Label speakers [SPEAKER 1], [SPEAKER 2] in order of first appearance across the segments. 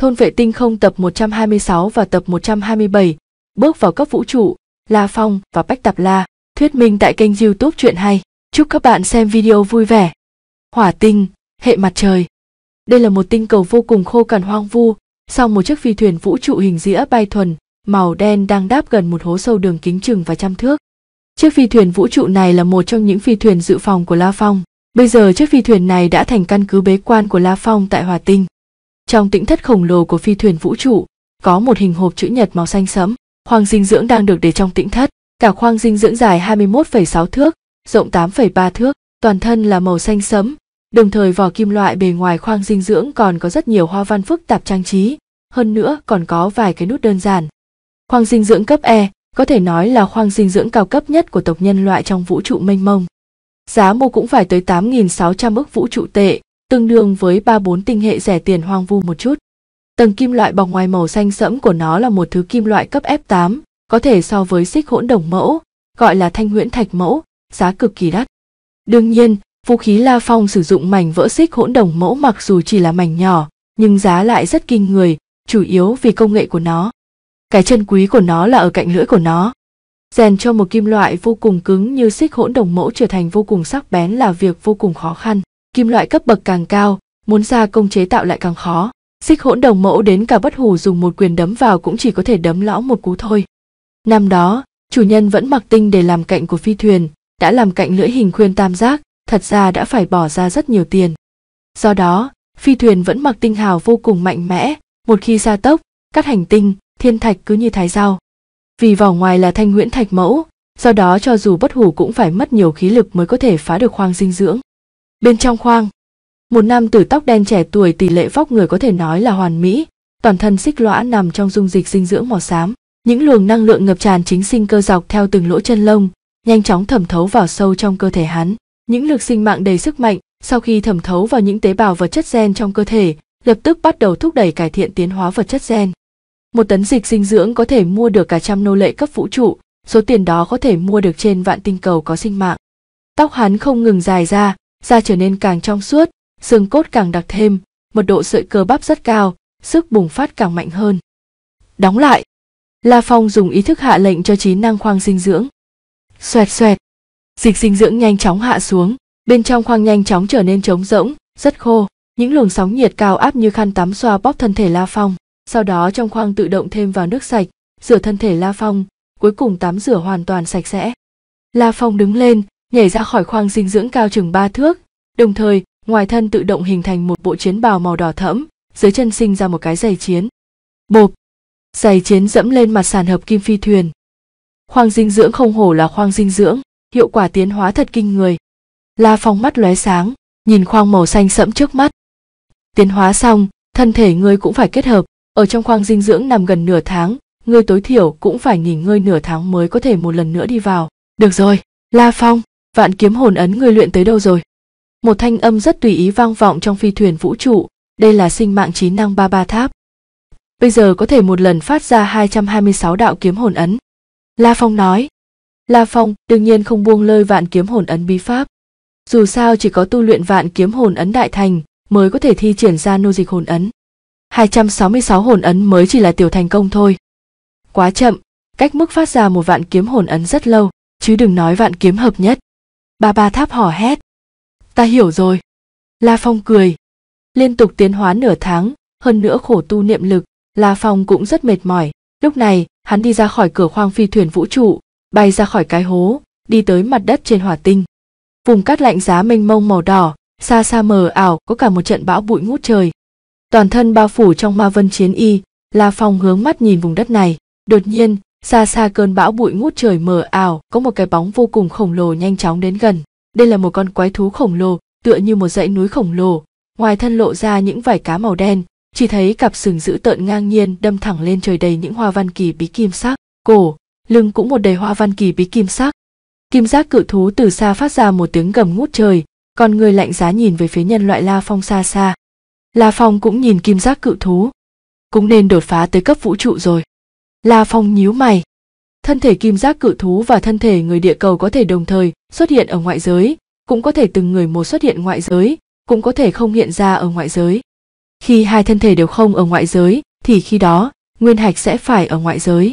[SPEAKER 1] Thôn vệ tinh không tập 126 và tập 127, bước vào cấp vũ trụ, La Phong và Bách Tạp La, thuyết minh tại kênh youtube Chuyện Hay. Chúc các bạn xem video vui vẻ. Hỏa tinh, hệ mặt trời. Đây là một tinh cầu vô cùng khô cằn hoang vu, Sau một chiếc phi thuyền vũ trụ hình dĩa bay thuần, màu đen đang đáp gần một hố sâu đường kính chừng và trăm thước. Chiếc phi thuyền vũ trụ này là một trong những phi thuyền dự phòng của La Phong. Bây giờ chiếc phi thuyền này đã thành căn cứ bế quan của La Phong tại Hòa Tinh. Trong tĩnh thất khổng lồ của phi thuyền vũ trụ, có một hình hộp chữ nhật màu xanh sẫm. Khoang dinh dưỡng đang được để trong tĩnh thất. Cả khoang dinh dưỡng dài 21,6 thước, rộng 8,3 thước, toàn thân là màu xanh sẫm. Đồng thời vỏ kim loại bề ngoài khoang dinh dưỡng còn có rất nhiều hoa văn phức tạp trang trí, hơn nữa còn có vài cái nút đơn giản. Khoang dinh dưỡng cấp E có thể nói là khoang dinh dưỡng cao cấp nhất của tộc nhân loại trong vũ trụ mênh mông. Giá mua cũng phải tới 8.600 ức vũ trụ tệ, tương đương với ba bốn tinh hệ rẻ tiền hoang vu một chút. Tầng kim loại bọc ngoài màu xanh sẫm của nó là một thứ kim loại cấp F8, có thể so với xích hỗn đồng mẫu, gọi là thanh huyễn thạch mẫu, giá cực kỳ đắt. Đương nhiên, vũ khí La Phong sử dụng mảnh vỡ xích hỗn đồng mẫu mặc dù chỉ là mảnh nhỏ, nhưng giá lại rất kinh người, chủ yếu vì công nghệ của nó. Cái chân quý của nó là ở cạnh lưỡi của nó. Rèn cho một kim loại vô cùng cứng như xích hỗn đồng mẫu trở thành vô cùng sắc bén là việc vô cùng khó khăn kim loại cấp bậc càng cao muốn ra công chế tạo lại càng khó xích hỗn đồng mẫu đến cả bất hủ dùng một quyền đấm vào cũng chỉ có thể đấm lõm một cú thôi năm đó chủ nhân vẫn mặc tinh để làm cạnh của phi thuyền đã làm cạnh lưỡi hình khuyên tam giác thật ra đã phải bỏ ra rất nhiều tiền do đó phi thuyền vẫn mặc tinh hào vô cùng mạnh mẽ một khi ra tốc các hành tinh thiên thạch cứ như thái dao, vì vỏ ngoài là thanh nguyễn thạch mẫu do đó cho dù bất hủ cũng phải mất nhiều khí lực mới có thể phá được khoang dinh dưỡng Bên trong khoang, một nam tử tóc đen trẻ tuổi tỷ lệ vóc người có thể nói là hoàn mỹ, toàn thân xích lõa nằm trong dung dịch dinh dưỡng màu xám. Những luồng năng lượng ngập tràn chính sinh cơ dọc theo từng lỗ chân lông, nhanh chóng thẩm thấu vào sâu trong cơ thể hắn. Những lực sinh mạng đầy sức mạnh, sau khi thẩm thấu vào những tế bào vật chất gen trong cơ thể, lập tức bắt đầu thúc đẩy cải thiện tiến hóa vật chất gen. Một tấn dịch dinh dưỡng có thể mua được cả trăm nô lệ cấp vũ trụ, số tiền đó có thể mua được trên vạn tinh cầu có sinh mạng. Tóc hắn không ngừng dài ra, da trở nên càng trong suốt, xương cốt càng đặc thêm, mật độ sợi cơ bắp rất cao, sức bùng phát càng mạnh hơn. Đóng lại. La Phong dùng ý thức hạ lệnh cho trí năng khoang dinh dưỡng. Xoẹt xoẹt. Dịch dinh dưỡng nhanh chóng hạ xuống, bên trong khoang nhanh chóng trở nên trống rỗng, rất khô, những luồng sóng nhiệt cao áp như khăn tắm xoa bóp thân thể La Phong, sau đó trong khoang tự động thêm vào nước sạch, rửa thân thể La Phong, cuối cùng tắm rửa hoàn toàn sạch sẽ. La Phong đứng lên, nhảy ra khỏi khoang dinh dưỡng cao chừng ba thước, đồng thời ngoài thân tự động hình thành một bộ chiến bào màu đỏ thẫm, dưới chân sinh ra một cái giày chiến. Bộp! Giày chiến dẫm lên mặt sàn hợp kim phi thuyền. Khoang dinh dưỡng không hổ là khoang dinh dưỡng, hiệu quả tiến hóa thật kinh người. La Phong mắt lóe sáng, nhìn khoang màu xanh sẫm trước mắt. Tiến hóa xong, thân thể ngươi cũng phải kết hợp, ở trong khoang dinh dưỡng nằm gần nửa tháng, ngươi tối thiểu cũng phải nghỉ ngơi nửa tháng mới có thể một lần nữa đi vào. Được rồi, La Phong vạn kiếm hồn ấn người luyện tới đâu rồi một thanh âm rất tùy ý vang vọng trong phi thuyền vũ trụ đây là sinh mạng trí năng ba ba tháp bây giờ có thể một lần phát ra hai hai trăm mươi sáu đạo kiếm hồn ấn la phong nói la phong đương nhiên không buông lơi vạn kiếm hồn ấn bí pháp dù sao chỉ có tu luyện vạn kiếm hồn ấn đại thành mới có thể thi triển ra nô dịch hồn ấn hai trăm sáu mươi sáu hồn ấn mới chỉ là tiểu thành công thôi quá chậm cách mức phát ra một vạn kiếm hồn ấn rất lâu chứ đừng nói vạn kiếm hợp nhất Bà bà tháp hò hét. Ta hiểu rồi. La Phong cười. Liên tục tiến hóa nửa tháng, hơn nữa khổ tu niệm lực, La Phong cũng rất mệt mỏi. Lúc này, hắn đi ra khỏi cửa khoang phi thuyền vũ trụ, bay ra khỏi cái hố, đi tới mặt đất trên hỏa tinh. Vùng cát lạnh giá mênh mông màu đỏ, xa xa mờ ảo có cả một trận bão bụi ngút trời. Toàn thân bao phủ trong ma vân chiến y, La Phong hướng mắt nhìn vùng đất này, đột nhiên, xa xa cơn bão bụi ngút trời mờ ảo có một cái bóng vô cùng khổng lồ nhanh chóng đến gần đây là một con quái thú khổng lồ tựa như một dãy núi khổng lồ ngoài thân lộ ra những vải cá màu đen chỉ thấy cặp sừng dữ tợn ngang nhiên đâm thẳng lên trời đầy những hoa văn kỳ bí kim sắc cổ lưng cũng một đầy hoa văn kỳ bí kim sắc kim giác cự thú từ xa phát ra một tiếng gầm ngút trời con người lạnh giá nhìn về phía nhân loại la phong xa xa la phong cũng nhìn kim giác cự thú cũng nên đột phá tới cấp vũ trụ rồi La Phong nhíu mày. Thân thể kim giác cự thú và thân thể người địa cầu có thể đồng thời xuất hiện ở ngoại giới, cũng có thể từng người một xuất hiện ngoại giới, cũng có thể không hiện ra ở ngoại giới. Khi hai thân thể đều không ở ngoại giới, thì khi đó, nguyên hạch sẽ phải ở ngoại giới.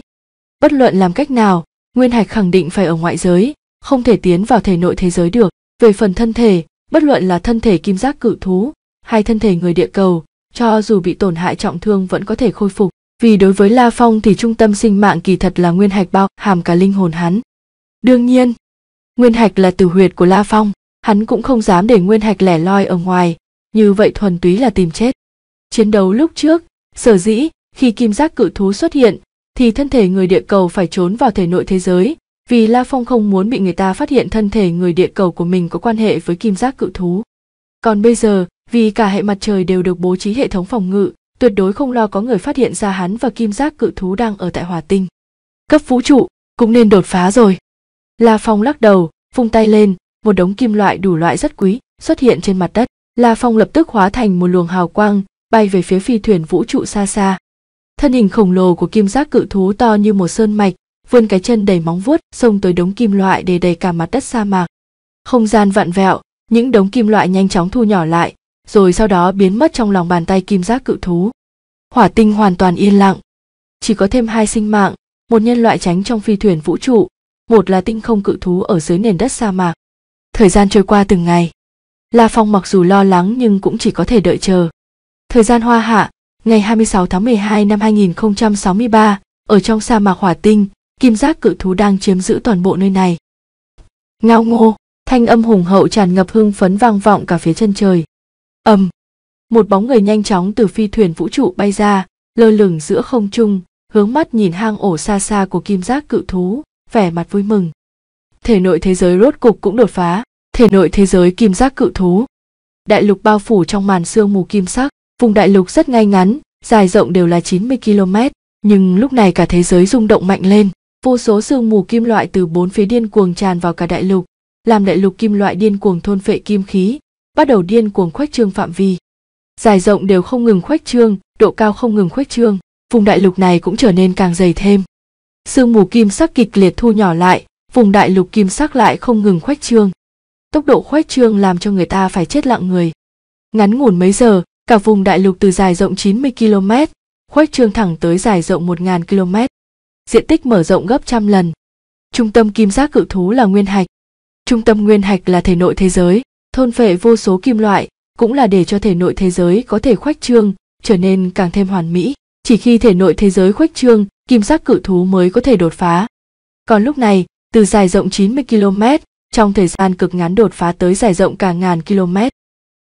[SPEAKER 1] Bất luận làm cách nào, nguyên hạch khẳng định phải ở ngoại giới, không thể tiến vào thể nội thế giới được. Về phần thân thể, bất luận là thân thể kim giác cự thú hay thân thể người địa cầu, cho dù bị tổn hại trọng thương vẫn có thể khôi phục, vì đối với la phong thì trung tâm sinh mạng kỳ thật là nguyên hạch bao hàm cả linh hồn hắn đương nhiên nguyên hạch là tử huyệt của la phong hắn cũng không dám để nguyên hạch lẻ loi ở ngoài như vậy thuần túy là tìm chết chiến đấu lúc trước sở dĩ khi kim giác cự thú xuất hiện thì thân thể người địa cầu phải trốn vào thể nội thế giới vì la phong không muốn bị người ta phát hiện thân thể người địa cầu của mình có quan hệ với kim giác cự thú còn bây giờ vì cả hệ mặt trời đều được bố trí hệ thống phòng ngự tuyệt đối không lo có người phát hiện ra hắn và kim giác cự thú đang ở tại hòa tinh cấp vũ trụ cũng nên đột phá rồi la phong lắc đầu vung tay lên một đống kim loại đủ loại rất quý xuất hiện trên mặt đất la phong lập tức hóa thành một luồng hào quang bay về phía phi thuyền vũ trụ xa xa thân hình khổng lồ của kim giác cự thú to như một sơn mạch vươn cái chân đầy móng vuốt xông tới đống kim loại để đầy cả mặt đất sa mạc không gian vặn vẹo những đống kim loại nhanh chóng thu nhỏ lại rồi sau đó biến mất trong lòng bàn tay kim giác cự thú. Hỏa tinh hoàn toàn yên lặng. Chỉ có thêm hai sinh mạng, một nhân loại tránh trong phi thuyền vũ trụ, một là tinh không cự thú ở dưới nền đất sa mạc. Thời gian trôi qua từng ngày. La Phong mặc dù lo lắng nhưng cũng chỉ có thể đợi chờ. Thời gian hoa hạ, ngày 26 tháng 12 năm 2063, ở trong sa mạc hỏa tinh, kim giác cự thú đang chiếm giữ toàn bộ nơi này. Ngao ngô, thanh âm hùng hậu tràn ngập hương phấn vang vọng cả phía chân trời ầm một bóng người nhanh chóng từ phi thuyền vũ trụ bay ra lơ lửng giữa không trung hướng mắt nhìn hang ổ xa xa của kim giác cự thú vẻ mặt vui mừng thể nội thế giới rốt cục cũng đột phá thể nội thế giới kim giác cự thú đại lục bao phủ trong màn sương mù kim sắc vùng đại lục rất ngay ngắn dài rộng đều là 90 km nhưng lúc này cả thế giới rung động mạnh lên vô số sương mù kim loại từ bốn phía điên cuồng tràn vào cả đại lục làm đại lục kim loại điên cuồng thôn phệ kim khí bắt đầu điên cuồng khuếch trương phạm vi dài rộng đều không ngừng khuếch trương độ cao không ngừng khuếch trương vùng đại lục này cũng trở nên càng dày thêm sương mù kim sắc kịch liệt thu nhỏ lại vùng đại lục kim sắc lại không ngừng khuếch trương tốc độ khuếch trương làm cho người ta phải chết lặng người ngắn ngủn mấy giờ cả vùng đại lục từ dài rộng 90 km khuếch trương thẳng tới dài rộng 1.000 km diện tích mở rộng gấp trăm lần trung tâm kim giác cự thú là nguyên hạch trung tâm nguyên hạch là thể nội thế giới thôn phệ vô số kim loại cũng là để cho thể nội thế giới có thể khoách trương trở nên càng thêm hoàn mỹ chỉ khi thể nội thế giới khoách trương kim sắc cự thú mới có thể đột phá còn lúc này từ dài rộng 90 km trong thời gian cực ngắn đột phá tới dài rộng cả ngàn km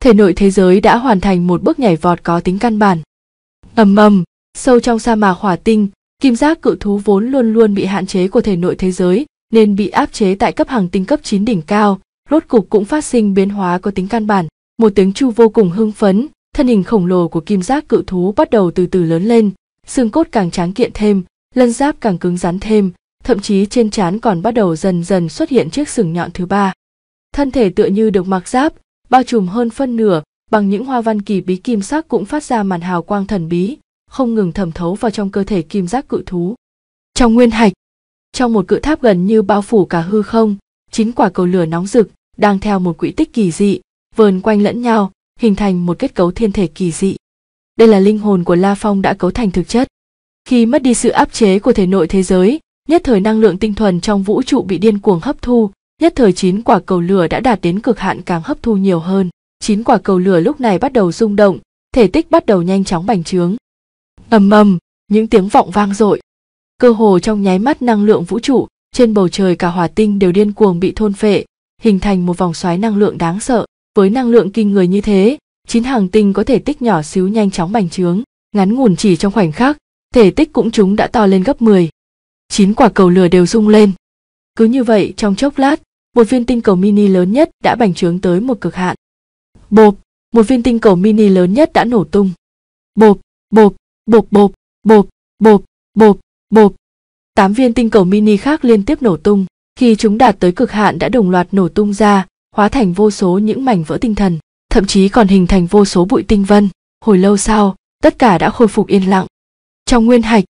[SPEAKER 1] thể nội thế giới đã hoàn thành một bước nhảy vọt có tính căn bản ầm ầm sâu trong sa mạc hỏa tinh kim giác cự thú vốn luôn luôn bị hạn chế của thể nội thế giới nên bị áp chế tại cấp hàng tinh cấp 9 đỉnh cao rốt cục cũng phát sinh biến hóa có tính căn bản. Một tiếng chu vô cùng hưng phấn, thân hình khổng lồ của kim giác cự thú bắt đầu từ từ lớn lên, xương cốt càng tráng kiện thêm, lân giáp càng cứng rắn thêm, thậm chí trên trán còn bắt đầu dần dần xuất hiện chiếc sừng nhọn thứ ba. Thân thể tựa như được mặc giáp, bao trùm hơn phân nửa, bằng những hoa văn kỳ bí kim sắc cũng phát ra màn hào quang thần bí, không ngừng thẩm thấu vào trong cơ thể kim giác cự thú. Trong nguyên hạch, trong một cự tháp gần như bao phủ cả hư không, chín quả cầu lửa nóng rực, đang theo một quỹ tích kỳ dị vờn quanh lẫn nhau hình thành một kết cấu thiên thể kỳ dị đây là linh hồn của la phong đã cấu thành thực chất khi mất đi sự áp chế của thể nội thế giới nhất thời năng lượng tinh thuần trong vũ trụ bị điên cuồng hấp thu nhất thời chín quả cầu lửa đã đạt đến cực hạn càng hấp thu nhiều hơn chín quả cầu lửa lúc này bắt đầu rung động thể tích bắt đầu nhanh chóng bành trướng ầm ầm những tiếng vọng vang dội cơ hồ trong nháy mắt năng lượng vũ trụ trên bầu trời cả hỏa tinh đều điên cuồng bị thôn phệ hình thành một vòng xoáy năng lượng đáng sợ. Với năng lượng kinh người như thế, chín hàng tinh có thể tích nhỏ xíu nhanh chóng bành trướng, ngắn ngủn chỉ trong khoảnh khắc, thể tích cũng chúng đã to lên gấp 10. Chín quả cầu lửa đều rung lên. Cứ như vậy trong chốc lát, một viên tinh cầu mini lớn nhất đã bành trướng tới một cực hạn. Bộp, một viên tinh cầu mini lớn nhất đã nổ tung. Bộp, bộp, bộp bộp, bộp, bộp, bộp, bộp. Tám viên tinh cầu mini khác liên tiếp nổ tung, khi chúng đạt tới cực hạn đã đồng loạt nổ tung ra hóa thành vô số những mảnh vỡ tinh thần thậm chí còn hình thành vô số bụi tinh vân hồi lâu sau tất cả đã khôi phục yên lặng trong nguyên hạch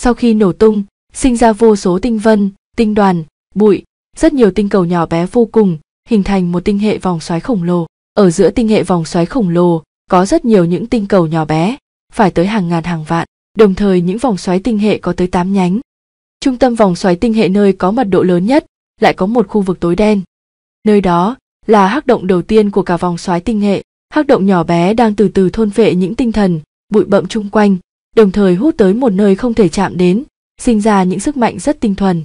[SPEAKER 1] sau khi nổ tung sinh ra vô số tinh vân tinh đoàn bụi rất nhiều tinh cầu nhỏ bé vô cùng hình thành một tinh hệ vòng xoáy khổng lồ ở giữa tinh hệ vòng xoáy khổng lồ có rất nhiều những tinh cầu nhỏ bé phải tới hàng ngàn hàng vạn đồng thời những vòng xoáy tinh hệ có tới 8 nhánh Trung tâm vòng xoáy tinh hệ nơi có mật độ lớn nhất, lại có một khu vực tối đen. Nơi đó là hắc động đầu tiên của cả vòng xoáy tinh hệ. Hắc động nhỏ bé đang từ từ thôn vệ những tinh thần, bụi bậm chung quanh, đồng thời hút tới một nơi không thể chạm đến, sinh ra những sức mạnh rất tinh thuần.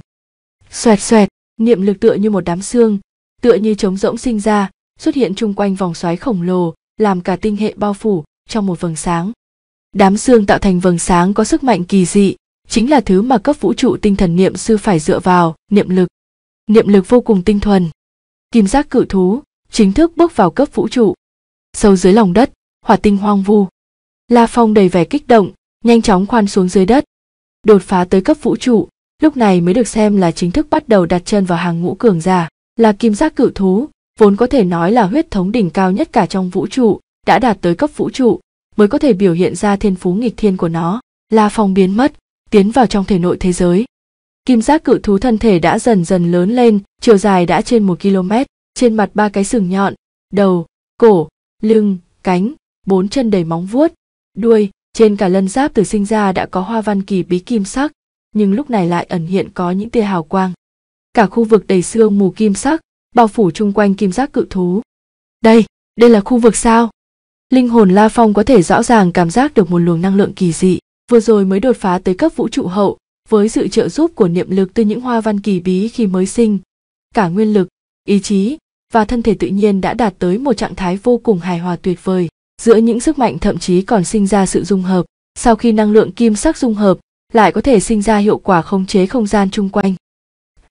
[SPEAKER 1] Xoẹt xoẹt, niệm lực tựa như một đám xương, tựa như trống rỗng sinh ra, xuất hiện chung quanh vòng xoáy khổng lồ, làm cả tinh hệ bao phủ trong một vầng sáng. Đám xương tạo thành vầng sáng có sức mạnh kỳ dị, chính là thứ mà cấp vũ trụ tinh thần niệm sư phải dựa vào, niệm lực. Niệm lực vô cùng tinh thuần. Kim giác cự thú, chính thức bước vào cấp vũ trụ. Sâu dưới lòng đất, hỏa tinh hoang vu. La Phong đầy vẻ kích động, nhanh chóng khoan xuống dưới đất. Đột phá tới cấp vũ trụ, lúc này mới được xem là chính thức bắt đầu đặt chân vào hàng ngũ cường giả, là kim giác cự thú, vốn có thể nói là huyết thống đỉnh cao nhất cả trong vũ trụ, đã đạt tới cấp vũ trụ, mới có thể biểu hiện ra thiên phú nghịch thiên của nó. La Phong biến mất, tiến vào trong thể nội thế giới. Kim giác cự thú thân thể đã dần dần lớn lên, chiều dài đã trên 1 km, trên mặt ba cái sừng nhọn, đầu, cổ, lưng, cánh, bốn chân đầy móng vuốt, đuôi, trên cả lân giáp từ sinh ra đã có hoa văn kỳ bí kim sắc, nhưng lúc này lại ẩn hiện có những tia hào quang. Cả khu vực đầy sương mù kim sắc, bao phủ chung quanh kim giác cự thú. Đây, đây là khu vực sao? Linh hồn La Phong có thể rõ ràng cảm giác được một luồng năng lượng kỳ dị vừa rồi mới đột phá tới cấp vũ trụ hậu với sự trợ giúp của niệm lực từ những hoa văn kỳ bí khi mới sinh cả nguyên lực ý chí và thân thể tự nhiên đã đạt tới một trạng thái vô cùng hài hòa tuyệt vời giữa những sức mạnh thậm chí còn sinh ra sự dung hợp sau khi năng lượng kim sắc dung hợp lại có thể sinh ra hiệu quả khống chế không gian chung quanh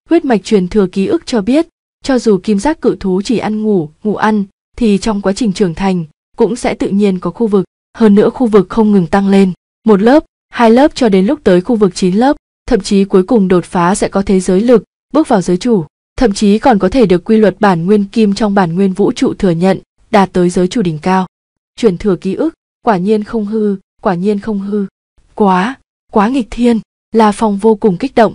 [SPEAKER 1] huyết mạch truyền thừa ký ức cho biết cho dù kim giác cự thú chỉ ăn ngủ ngủ ăn thì trong quá trình trưởng thành cũng sẽ tự nhiên có khu vực hơn nữa khu vực không ngừng tăng lên một lớp, hai lớp cho đến lúc tới khu vực 9 lớp, thậm chí cuối cùng đột phá sẽ có thế giới lực, bước vào giới chủ, thậm chí còn có thể được quy luật bản nguyên kim trong bản nguyên vũ trụ thừa nhận, đạt tới giới chủ đỉnh cao. Truyền thừa ký ức, quả nhiên không hư, quả nhiên không hư. Quá, quá nghịch thiên, La Phong vô cùng kích động.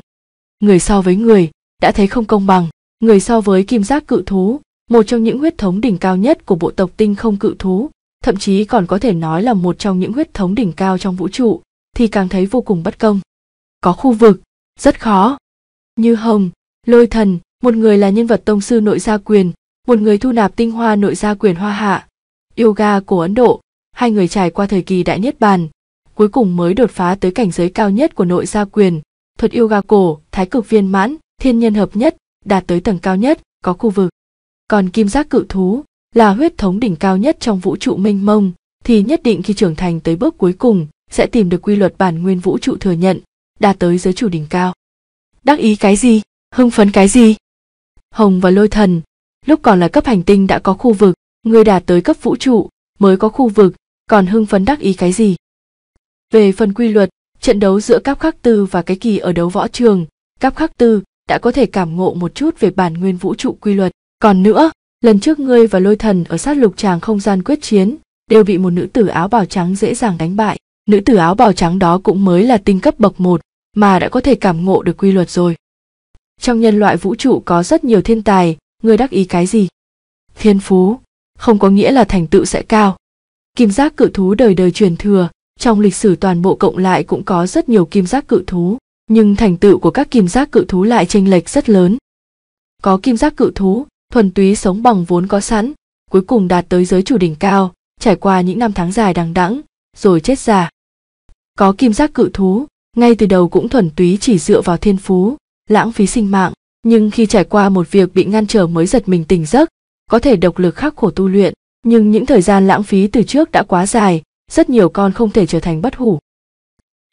[SPEAKER 1] Người so với người, đã thấy không công bằng, người so với kim giác cự thú, một trong những huyết thống đỉnh cao nhất của bộ tộc tinh không cự thú, thậm chí còn có thể nói là một trong những huyết thống đỉnh cao trong vũ trụ, thì càng thấy vô cùng bất công. Có khu vực, rất khó. Như Hồng, Lôi Thần, một người là nhân vật tông sư nội gia quyền, một người thu nạp tinh hoa nội gia quyền hoa hạ, yoga của Ấn Độ, hai người trải qua thời kỳ đại niết bàn, cuối cùng mới đột phá tới cảnh giới cao nhất của nội gia quyền, thuật yoga cổ, thái cực viên mãn, thiên nhân hợp nhất, đạt tới tầng cao nhất, có khu vực. Còn kim giác cự thú, là huyết thống đỉnh cao nhất trong vũ trụ mênh mông thì nhất định khi trưởng thành tới bước cuối cùng sẽ tìm được quy luật bản nguyên vũ trụ thừa nhận đạt tới giới chủ đỉnh cao đắc ý cái gì hưng phấn cái gì hồng và lôi thần lúc còn là cấp hành tinh đã có khu vực người đạt tới cấp vũ trụ mới có khu vực còn hưng phấn đắc ý cái gì về phần quy luật trận đấu giữa Cáp khắc tư và cái kỳ ở đấu võ trường Cáp khắc tư đã có thể cảm ngộ một chút về bản nguyên vũ trụ quy luật còn nữa lần trước ngươi và lôi thần ở sát lục tràng không gian quyết chiến đều bị một nữ tử áo bào trắng dễ dàng đánh bại nữ tử áo bào trắng đó cũng mới là tinh cấp bậc một mà đã có thể cảm ngộ được quy luật rồi trong nhân loại vũ trụ có rất nhiều thiên tài ngươi đắc ý cái gì thiên phú không có nghĩa là thành tựu sẽ cao kim giác cự thú đời đời truyền thừa trong lịch sử toàn bộ cộng lại cũng có rất nhiều kim giác cự thú nhưng thành tựu của các kim giác cự thú lại chênh lệch rất lớn có kim giác cự thú thuần túy sống bằng vốn có sẵn, cuối cùng đạt tới giới chủ đỉnh cao, trải qua những năm tháng dài đằng đẵng, rồi chết già. Có kim giác cự thú, ngay từ đầu cũng thuần túy chỉ dựa vào thiên phú, lãng phí sinh mạng, nhưng khi trải qua một việc bị ngăn trở mới giật mình tỉnh giấc, có thể độc lực khắc khổ tu luyện, nhưng những thời gian lãng phí từ trước đã quá dài, rất nhiều con không thể trở thành bất hủ.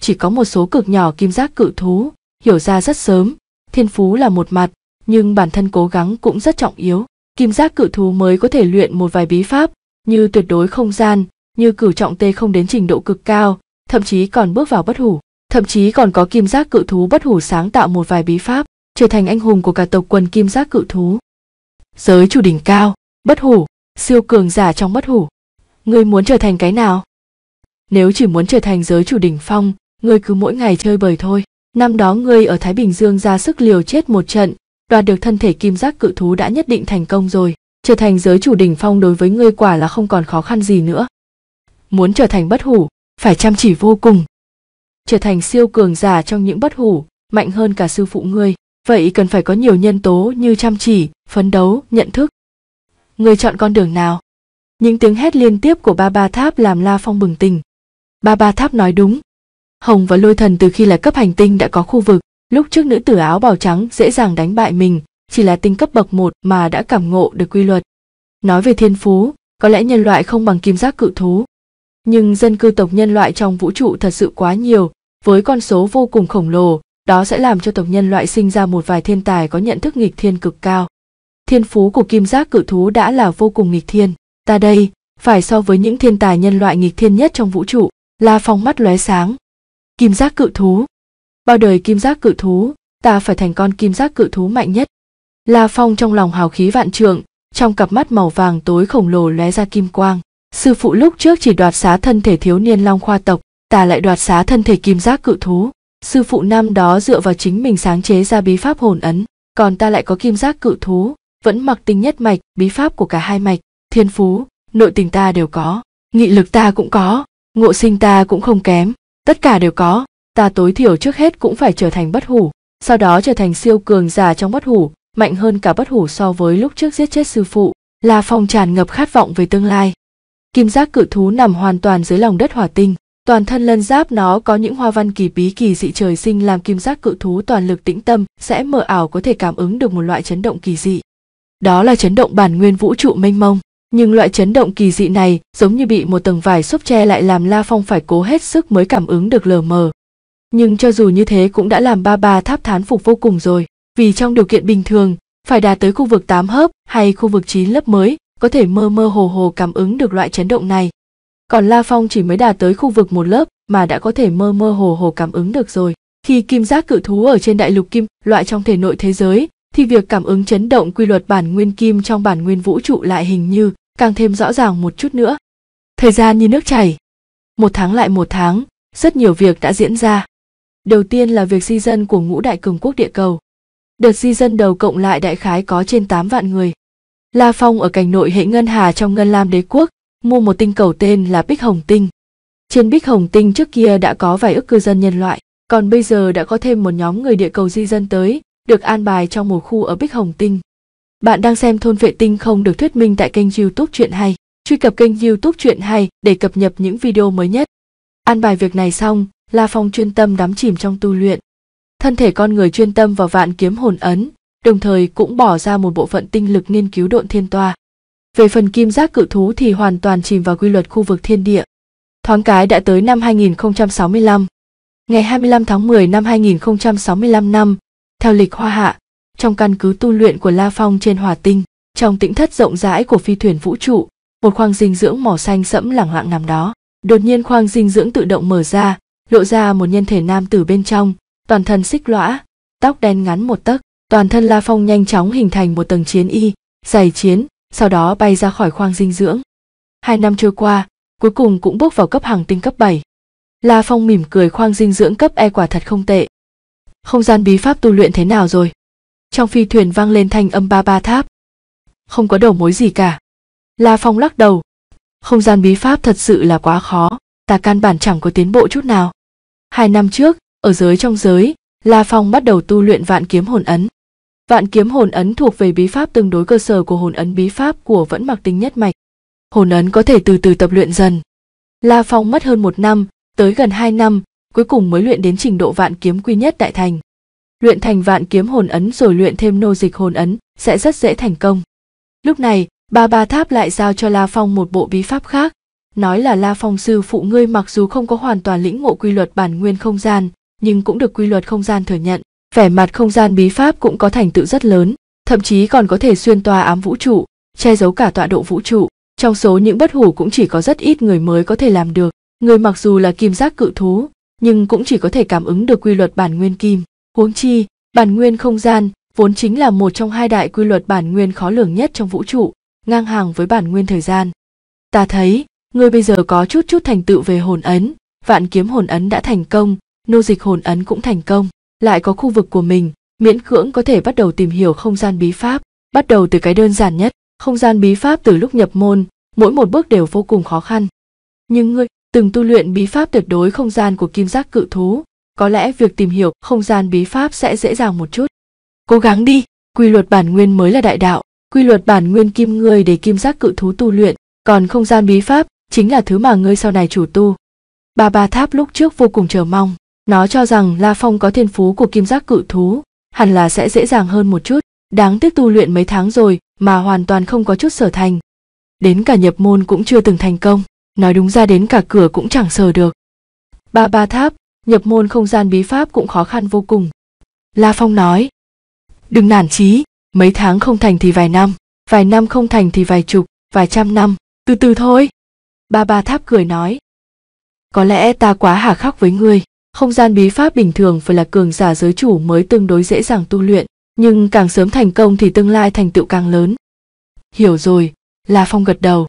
[SPEAKER 1] Chỉ có một số cực nhỏ kim giác cự thú, hiểu ra rất sớm, thiên phú là một mặt, nhưng bản thân cố gắng cũng rất trọng yếu kim giác cự thú mới có thể luyện một vài bí pháp như tuyệt đối không gian như cử trọng tê không đến trình độ cực cao thậm chí còn bước vào bất hủ thậm chí còn có kim giác cự thú bất hủ sáng tạo một vài bí pháp trở thành anh hùng của cả tộc quần kim giác cự thú giới chủ đỉnh cao bất hủ siêu cường giả trong bất hủ ngươi muốn trở thành cái nào nếu chỉ muốn trở thành giới chủ đỉnh phong ngươi cứ mỗi ngày chơi bời thôi năm đó ngươi ở thái bình dương ra sức liều chết một trận đoạt được thân thể kim giác cự thú đã nhất định thành công rồi trở thành giới chủ đỉnh phong đối với ngươi quả là không còn khó khăn gì nữa muốn trở thành bất hủ phải chăm chỉ vô cùng trở thành siêu cường giả trong những bất hủ mạnh hơn cả sư phụ ngươi vậy cần phải có nhiều nhân tố như chăm chỉ phấn đấu nhận thức ngươi chọn con đường nào những tiếng hét liên tiếp của ba ba tháp làm la phong bừng tỉnh ba ba tháp nói đúng hồng và lôi thần từ khi là cấp hành tinh đã có khu vực Lúc trước nữ tử áo bào trắng dễ dàng đánh bại mình, chỉ là tinh cấp bậc một mà đã cảm ngộ được quy luật. Nói về thiên phú, có lẽ nhân loại không bằng kim giác cự thú. Nhưng dân cư tộc nhân loại trong vũ trụ thật sự quá nhiều, với con số vô cùng khổng lồ, đó sẽ làm cho tộc nhân loại sinh ra một vài thiên tài có nhận thức nghịch thiên cực cao. Thiên phú của kim giác cự thú đã là vô cùng nghịch thiên, ta đây, phải so với những thiên tài nhân loại nghịch thiên nhất trong vũ trụ, La Phong mắt lóe sáng. Kim giác cự thú, bao đời kim giác cự thú ta phải thành con kim giác cự thú mạnh nhất la phong trong lòng hào khí vạn trượng trong cặp mắt màu vàng tối khổng lồ lóe ra kim quang sư phụ lúc trước chỉ đoạt xá thân thể thiếu niên long khoa tộc ta lại đoạt xá thân thể kim giác cự thú sư phụ năm đó dựa vào chính mình sáng chế ra bí pháp hồn ấn còn ta lại có kim giác cự thú vẫn mặc tinh nhất mạch bí pháp của cả hai mạch thiên phú nội tình ta đều có nghị lực ta cũng có ngộ sinh ta cũng không kém tất cả đều có ta tối thiểu trước hết cũng phải trở thành bất hủ, sau đó trở thành siêu cường già trong bất hủ, mạnh hơn cả bất hủ so với lúc trước giết chết sư phụ, là phong tràn ngập khát vọng về tương lai. Kim giác cự thú nằm hoàn toàn dưới lòng đất hỏa tinh, toàn thân lân giáp nó có những hoa văn kỳ bí kỳ dị trời sinh làm kim giác cự thú toàn lực tĩnh tâm sẽ mờ ảo có thể cảm ứng được một loại chấn động kỳ dị. Đó là chấn động bản nguyên vũ trụ mênh mông nhưng loại chấn động kỳ dị này giống như bị một tầng vải xốp che lại làm la phong phải cố hết sức mới cảm ứng được lờ mờ nhưng cho dù như thế cũng đã làm ba bà tháp thán phục vô cùng rồi vì trong điều kiện bình thường phải đạt tới khu vực 8 hớp hay khu vực 9 lớp mới có thể mơ mơ hồ hồ cảm ứng được loại chấn động này còn la phong chỉ mới đạt tới khu vực một lớp mà đã có thể mơ mơ hồ hồ cảm ứng được rồi khi kim giác cự thú ở trên đại lục kim loại trong thể nội thế giới thì việc cảm ứng chấn động quy luật bản nguyên kim trong bản nguyên vũ trụ lại hình như càng thêm rõ ràng một chút nữa thời gian như nước chảy một tháng lại một tháng rất nhiều việc đã diễn ra Đầu tiên là việc di dân của ngũ đại cường quốc địa cầu. Đợt di dân đầu cộng lại đại khái có trên 8 vạn người. La Phong ở cảnh nội hệ Ngân Hà trong Ngân Lam đế quốc, mua một tinh cầu tên là Bích Hồng Tinh. Trên Bích Hồng Tinh trước kia đã có vài ước cư dân nhân loại, còn bây giờ đã có thêm một nhóm người địa cầu di dân tới, được an bài trong một khu ở Bích Hồng Tinh. Bạn đang xem thôn vệ tinh không được thuyết minh tại kênh youtube chuyện hay. Truy cập kênh youtube chuyện hay để cập nhật những video mới nhất. An bài việc này xong, La Phong chuyên tâm đắm chìm trong tu luyện. Thân thể con người chuyên tâm vào vạn kiếm hồn ấn, đồng thời cũng bỏ ra một bộ phận tinh lực nghiên cứu độn thiên toa. Về phần kim giác cự thú thì hoàn toàn chìm vào quy luật khu vực thiên địa. Thoáng cái đã tới năm 2065. Ngày 25 tháng 10 năm 2065 năm, theo lịch hoa hạ, trong căn cứ tu luyện của La Phong trên hòa tinh, trong tĩnh thất rộng rãi của phi thuyền vũ trụ, một khoang dinh dưỡng màu xanh sẫm lẳng lặng nằm đó. Đột nhiên khoang dinh dưỡng tự động mở ra, lộ ra một nhân thể nam tử bên trong toàn thân xích lõa tóc đen ngắn một tấc toàn thân la phong nhanh chóng hình thành một tầng chiến y giày chiến sau đó bay ra khỏi khoang dinh dưỡng hai năm trôi qua cuối cùng cũng bước vào cấp hàng tinh cấp 7. la phong mỉm cười khoang dinh dưỡng cấp e quả thật không tệ không gian bí pháp tu luyện thế nào rồi trong phi thuyền vang lên thanh âm ba ba tháp không có đầu mối gì cả la phong lắc đầu không gian bí pháp thật sự là quá khó ta căn bản chẳng có tiến bộ chút nào Hai năm trước, ở giới trong giới, La Phong bắt đầu tu luyện vạn kiếm hồn ấn. Vạn kiếm hồn ấn thuộc về bí pháp tương đối cơ sở của hồn ấn bí pháp của vẫn mặc tính nhất mạch. Hồn ấn có thể từ từ tập luyện dần. La Phong mất hơn một năm, tới gần hai năm, cuối cùng mới luyện đến trình độ vạn kiếm quy nhất đại thành. Luyện thành vạn kiếm hồn ấn rồi luyện thêm nô dịch hồn ấn sẽ rất dễ thành công. Lúc này, ba ba tháp lại giao cho La Phong một bộ bí pháp khác, nói là La Phong sư phụ ngươi mặc dù không có hoàn toàn lĩnh ngộ quy luật bản nguyên không gian, nhưng cũng được quy luật không gian thừa nhận. Vẻ mặt không gian bí pháp cũng có thành tựu rất lớn, thậm chí còn có thể xuyên toa ám vũ trụ, che giấu cả tọa độ vũ trụ. Trong số những bất hủ cũng chỉ có rất ít người mới có thể làm được. Người mặc dù là kim giác cự thú, nhưng cũng chỉ có thể cảm ứng được quy luật bản nguyên kim. Huống chi, bản nguyên không gian vốn chính là một trong hai đại quy luật bản nguyên khó lường nhất trong vũ trụ, ngang hàng với bản nguyên thời gian. Ta thấy, ngươi bây giờ có chút chút thành tựu về hồn ấn, vạn kiếm hồn ấn đã thành công, nô dịch hồn ấn cũng thành công, lại có khu vực của mình, miễn cưỡng có thể bắt đầu tìm hiểu không gian bí pháp, bắt đầu từ cái đơn giản nhất, không gian bí pháp từ lúc nhập môn, mỗi một bước đều vô cùng khó khăn. Nhưng ngươi từng tu luyện bí pháp tuyệt đối không gian của kim giác cự thú, có lẽ việc tìm hiểu không gian bí pháp sẽ dễ dàng một chút. Cố gắng đi, quy luật bản nguyên mới là đại đạo, quy luật bản nguyên kim người để kim giác cự thú tu luyện, còn không gian bí pháp chính là thứ mà ngươi sau này chủ tu. ba Ba Tháp lúc trước vô cùng chờ mong, nó cho rằng La Phong có thiên phú của kim giác cự thú, hẳn là sẽ dễ dàng hơn một chút, đáng tiếc tu luyện mấy tháng rồi mà hoàn toàn không có chút sở thành. Đến cả nhập môn cũng chưa từng thành công, nói đúng ra đến cả cửa cũng chẳng sờ được. Ba Ba Tháp, nhập môn không gian bí pháp cũng khó khăn vô cùng. La Phong nói, đừng nản chí, mấy tháng không thành thì vài năm, vài năm không thành thì vài chục, vài trăm năm, từ từ thôi. Ba ba tháp cười nói. Có lẽ ta quá hà khắc với ngươi. Không gian bí pháp bình thường phải là cường giả giới chủ mới tương đối dễ dàng tu luyện, nhưng càng sớm thành công thì tương lai thành tựu càng lớn. Hiểu rồi, La Phong gật đầu.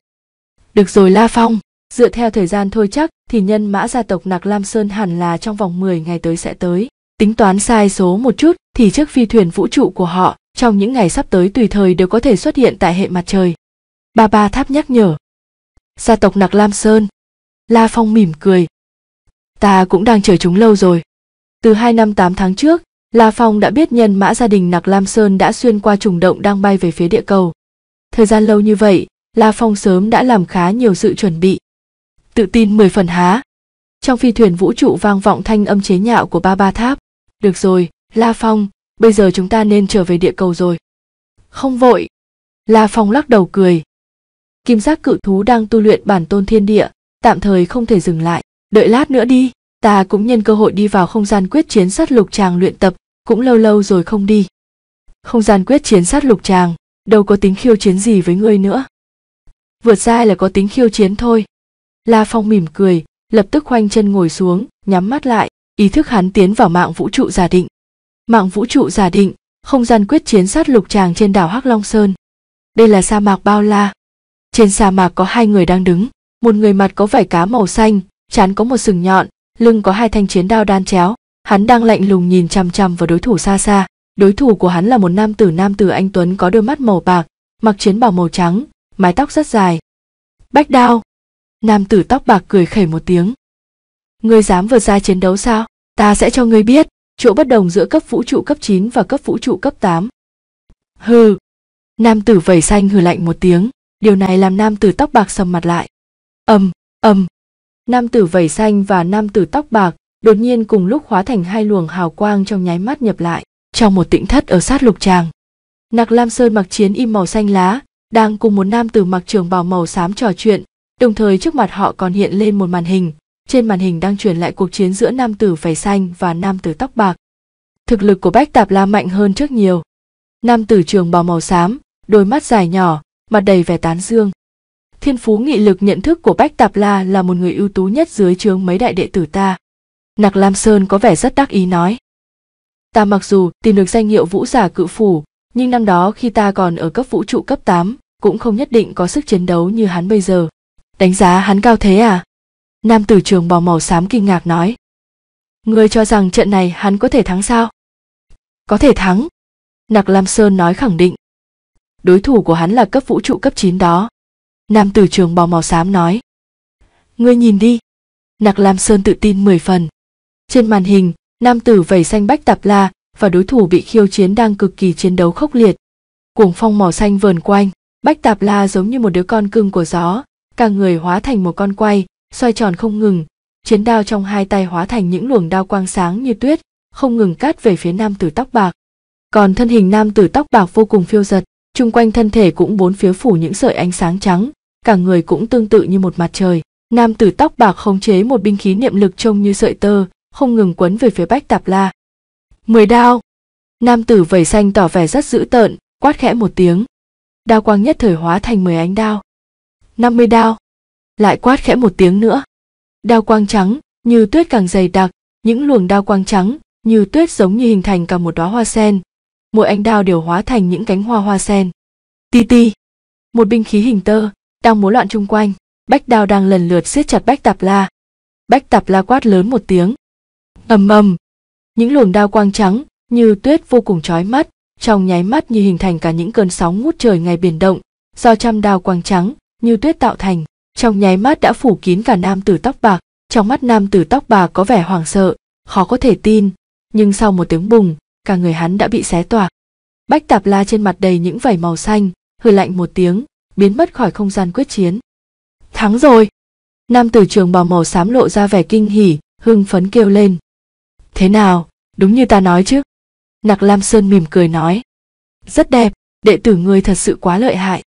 [SPEAKER 1] Được rồi La Phong, dựa theo thời gian thôi chắc thì nhân mã gia tộc Nạc Lam Sơn hẳn là trong vòng 10 ngày tới sẽ tới. Tính toán sai số một chút thì chiếc phi thuyền vũ trụ của họ trong những ngày sắp tới tùy thời đều có thể xuất hiện tại hệ mặt trời. Ba ba tháp nhắc nhở gia tộc Nặc Lam Sơn. La Phong mỉm cười. Ta cũng đang chờ chúng lâu rồi. Từ hai năm tám tháng trước, La Phong đã biết nhân mã gia đình Nặc Lam Sơn đã xuyên qua trùng động đang bay về phía địa cầu. Thời gian lâu như vậy, La Phong sớm đã làm khá nhiều sự chuẩn bị. Tự tin mười phần há. Trong phi thuyền vũ trụ vang vọng thanh âm chế nhạo của ba ba tháp. Được rồi, La Phong, bây giờ chúng ta nên trở về địa cầu rồi. Không vội. La Phong lắc đầu cười, kim giác cự thú đang tu luyện bản tôn thiên địa tạm thời không thể dừng lại đợi lát nữa đi ta cũng nhân cơ hội đi vào không gian quyết chiến sát lục tràng luyện tập cũng lâu lâu rồi không đi không gian quyết chiến sát lục tràng đâu có tính khiêu chiến gì với ngươi nữa vượt dai là có tính khiêu chiến thôi la phong mỉm cười lập tức khoanh chân ngồi xuống nhắm mắt lại ý thức hắn tiến vào mạng vũ trụ giả định mạng vũ trụ giả định không gian quyết chiến sát lục tràng trên đảo hắc long sơn đây là sa mạc bao la trên sa mạc có hai người đang đứng, một người mặt có vải cá màu xanh, chán có một sừng nhọn, lưng có hai thanh chiến đao đan chéo, hắn đang lạnh lùng nhìn chằm chằm vào đối thủ xa xa. Đối thủ của hắn là một nam tử nam tử anh Tuấn có đôi mắt màu bạc, mặc chiến bào màu trắng, mái tóc rất dài. Bách đao! Nam tử tóc bạc cười khẩy một tiếng. Ngươi dám vượt ra chiến đấu sao? Ta sẽ cho ngươi biết, chỗ bất đồng giữa cấp vũ trụ cấp 9 và cấp vũ trụ cấp 8. Hừ! Nam tử vẩy xanh hừ lạnh một tiếng điều này làm nam tử tóc bạc sầm mặt lại ầm ầm nam tử vẩy xanh và nam tử tóc bạc đột nhiên cùng lúc hóa thành hai luồng hào quang trong nháy mắt nhập lại trong một tĩnh thất ở sát lục tràng nặc lam sơn mặc chiến y màu xanh lá đang cùng một nam tử mặc trường bào màu xám trò chuyện đồng thời trước mặt họ còn hiện lên một màn hình trên màn hình đang truyền lại cuộc chiến giữa nam tử vẩy xanh và nam tử tóc bạc thực lực của bách tạp la mạnh hơn trước nhiều nam tử trường bào màu xám đôi mắt dài nhỏ mặt đầy vẻ tán dương. Thiên phú nghị lực nhận thức của Bách Tạp La là một người ưu tú nhất dưới trướng mấy đại đệ tử ta. Nặc Lam Sơn có vẻ rất đắc ý nói. Ta mặc dù tìm được danh hiệu vũ giả cự phủ, nhưng năm đó khi ta còn ở cấp vũ trụ cấp 8, cũng không nhất định có sức chiến đấu như hắn bây giờ. Đánh giá hắn cao thế à? Nam tử trường bò màu xám kinh ngạc nói. Người cho rằng trận này hắn có thể thắng sao? Có thể thắng. Nặc Lam Sơn nói khẳng định đối thủ của hắn là cấp vũ trụ cấp 9 đó. Nam tử trường bò màu xám nói. Ngươi nhìn đi. Nặc Lam Sơn tự tin 10 phần. Trên màn hình, nam tử vẩy xanh bách tạp la và đối thủ bị khiêu chiến đang cực kỳ chiến đấu khốc liệt. Cuồng phong màu xanh vờn quanh, bách tạp la giống như một đứa con cưng của gió, cả người hóa thành một con quay, xoay tròn không ngừng, chiến đao trong hai tay hóa thành những luồng đao quang sáng như tuyết, không ngừng cắt về phía nam tử tóc bạc. Còn thân hình nam tử tóc bạc vô cùng phiêu giật, chung quanh thân thể cũng bốn phía phủ những sợi ánh sáng trắng cả người cũng tương tự như một mặt trời nam tử tóc bạc khống chế một binh khí niệm lực trông như sợi tơ không ngừng quấn về phía bách tạp la mười đao nam tử vẩy xanh tỏ vẻ rất dữ tợn quát khẽ một tiếng đao quang nhất thời hóa thành mười ánh đao năm mươi đao lại quát khẽ một tiếng nữa đao quang trắng như tuyết càng dày đặc những luồng đao quang trắng như tuyết giống như hình thành cả một đóa hoa sen mỗi ánh đao đều hóa thành những cánh hoa hoa sen. Ti ti, một binh khí hình tơ đang múa loạn chung quanh, bách đao đang lần lượt siết chặt bách tạp la. Bách tạp la quát lớn một tiếng. ầm ầm, những luồng đao quang trắng như tuyết vô cùng chói mắt, trong nháy mắt như hình thành cả những cơn sóng ngút trời ngày biển động, do trăm đao quang trắng như tuyết tạo thành, trong nháy mắt đã phủ kín cả nam tử tóc bạc, trong mắt nam tử tóc bạc có vẻ hoảng sợ, khó có thể tin, nhưng sau một tiếng bùng, cả người hắn đã bị xé toạc. Bách Tạp La trên mặt đầy những vảy màu xanh, hừ lạnh một tiếng, biến mất khỏi không gian quyết chiến. Thắng rồi! Nam tử trường bào màu xám lộ ra vẻ kinh hỉ, hưng phấn kêu lên. Thế nào, đúng như ta nói chứ? Nặc Lam Sơn mỉm cười nói. Rất đẹp, đệ tử ngươi thật sự quá lợi hại.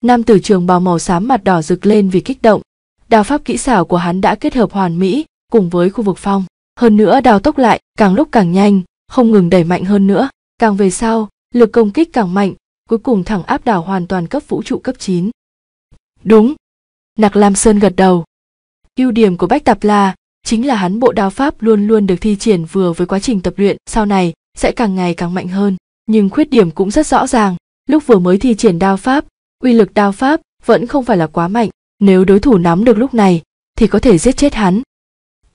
[SPEAKER 1] Nam tử trường bào màu xám mặt đỏ rực lên vì kích động. Đào pháp kỹ xảo của hắn đã kết hợp hoàn mỹ cùng với khu vực phong. Hơn nữa đào tốc lại càng lúc càng nhanh, không ngừng đẩy mạnh hơn nữa. Càng về sau, lực công kích càng mạnh, cuối cùng thẳng áp đảo hoàn toàn cấp vũ trụ cấp 9. Đúng. Nặc Lam Sơn gật đầu. Ưu điểm của Bách Tạp là, chính là hắn bộ đao pháp luôn luôn được thi triển vừa với quá trình tập luyện, sau này sẽ càng ngày càng mạnh hơn. Nhưng khuyết điểm cũng rất rõ ràng, lúc vừa mới thi triển đao pháp, uy lực đao pháp vẫn không phải là quá mạnh, nếu đối thủ nắm được lúc này thì có thể giết chết hắn.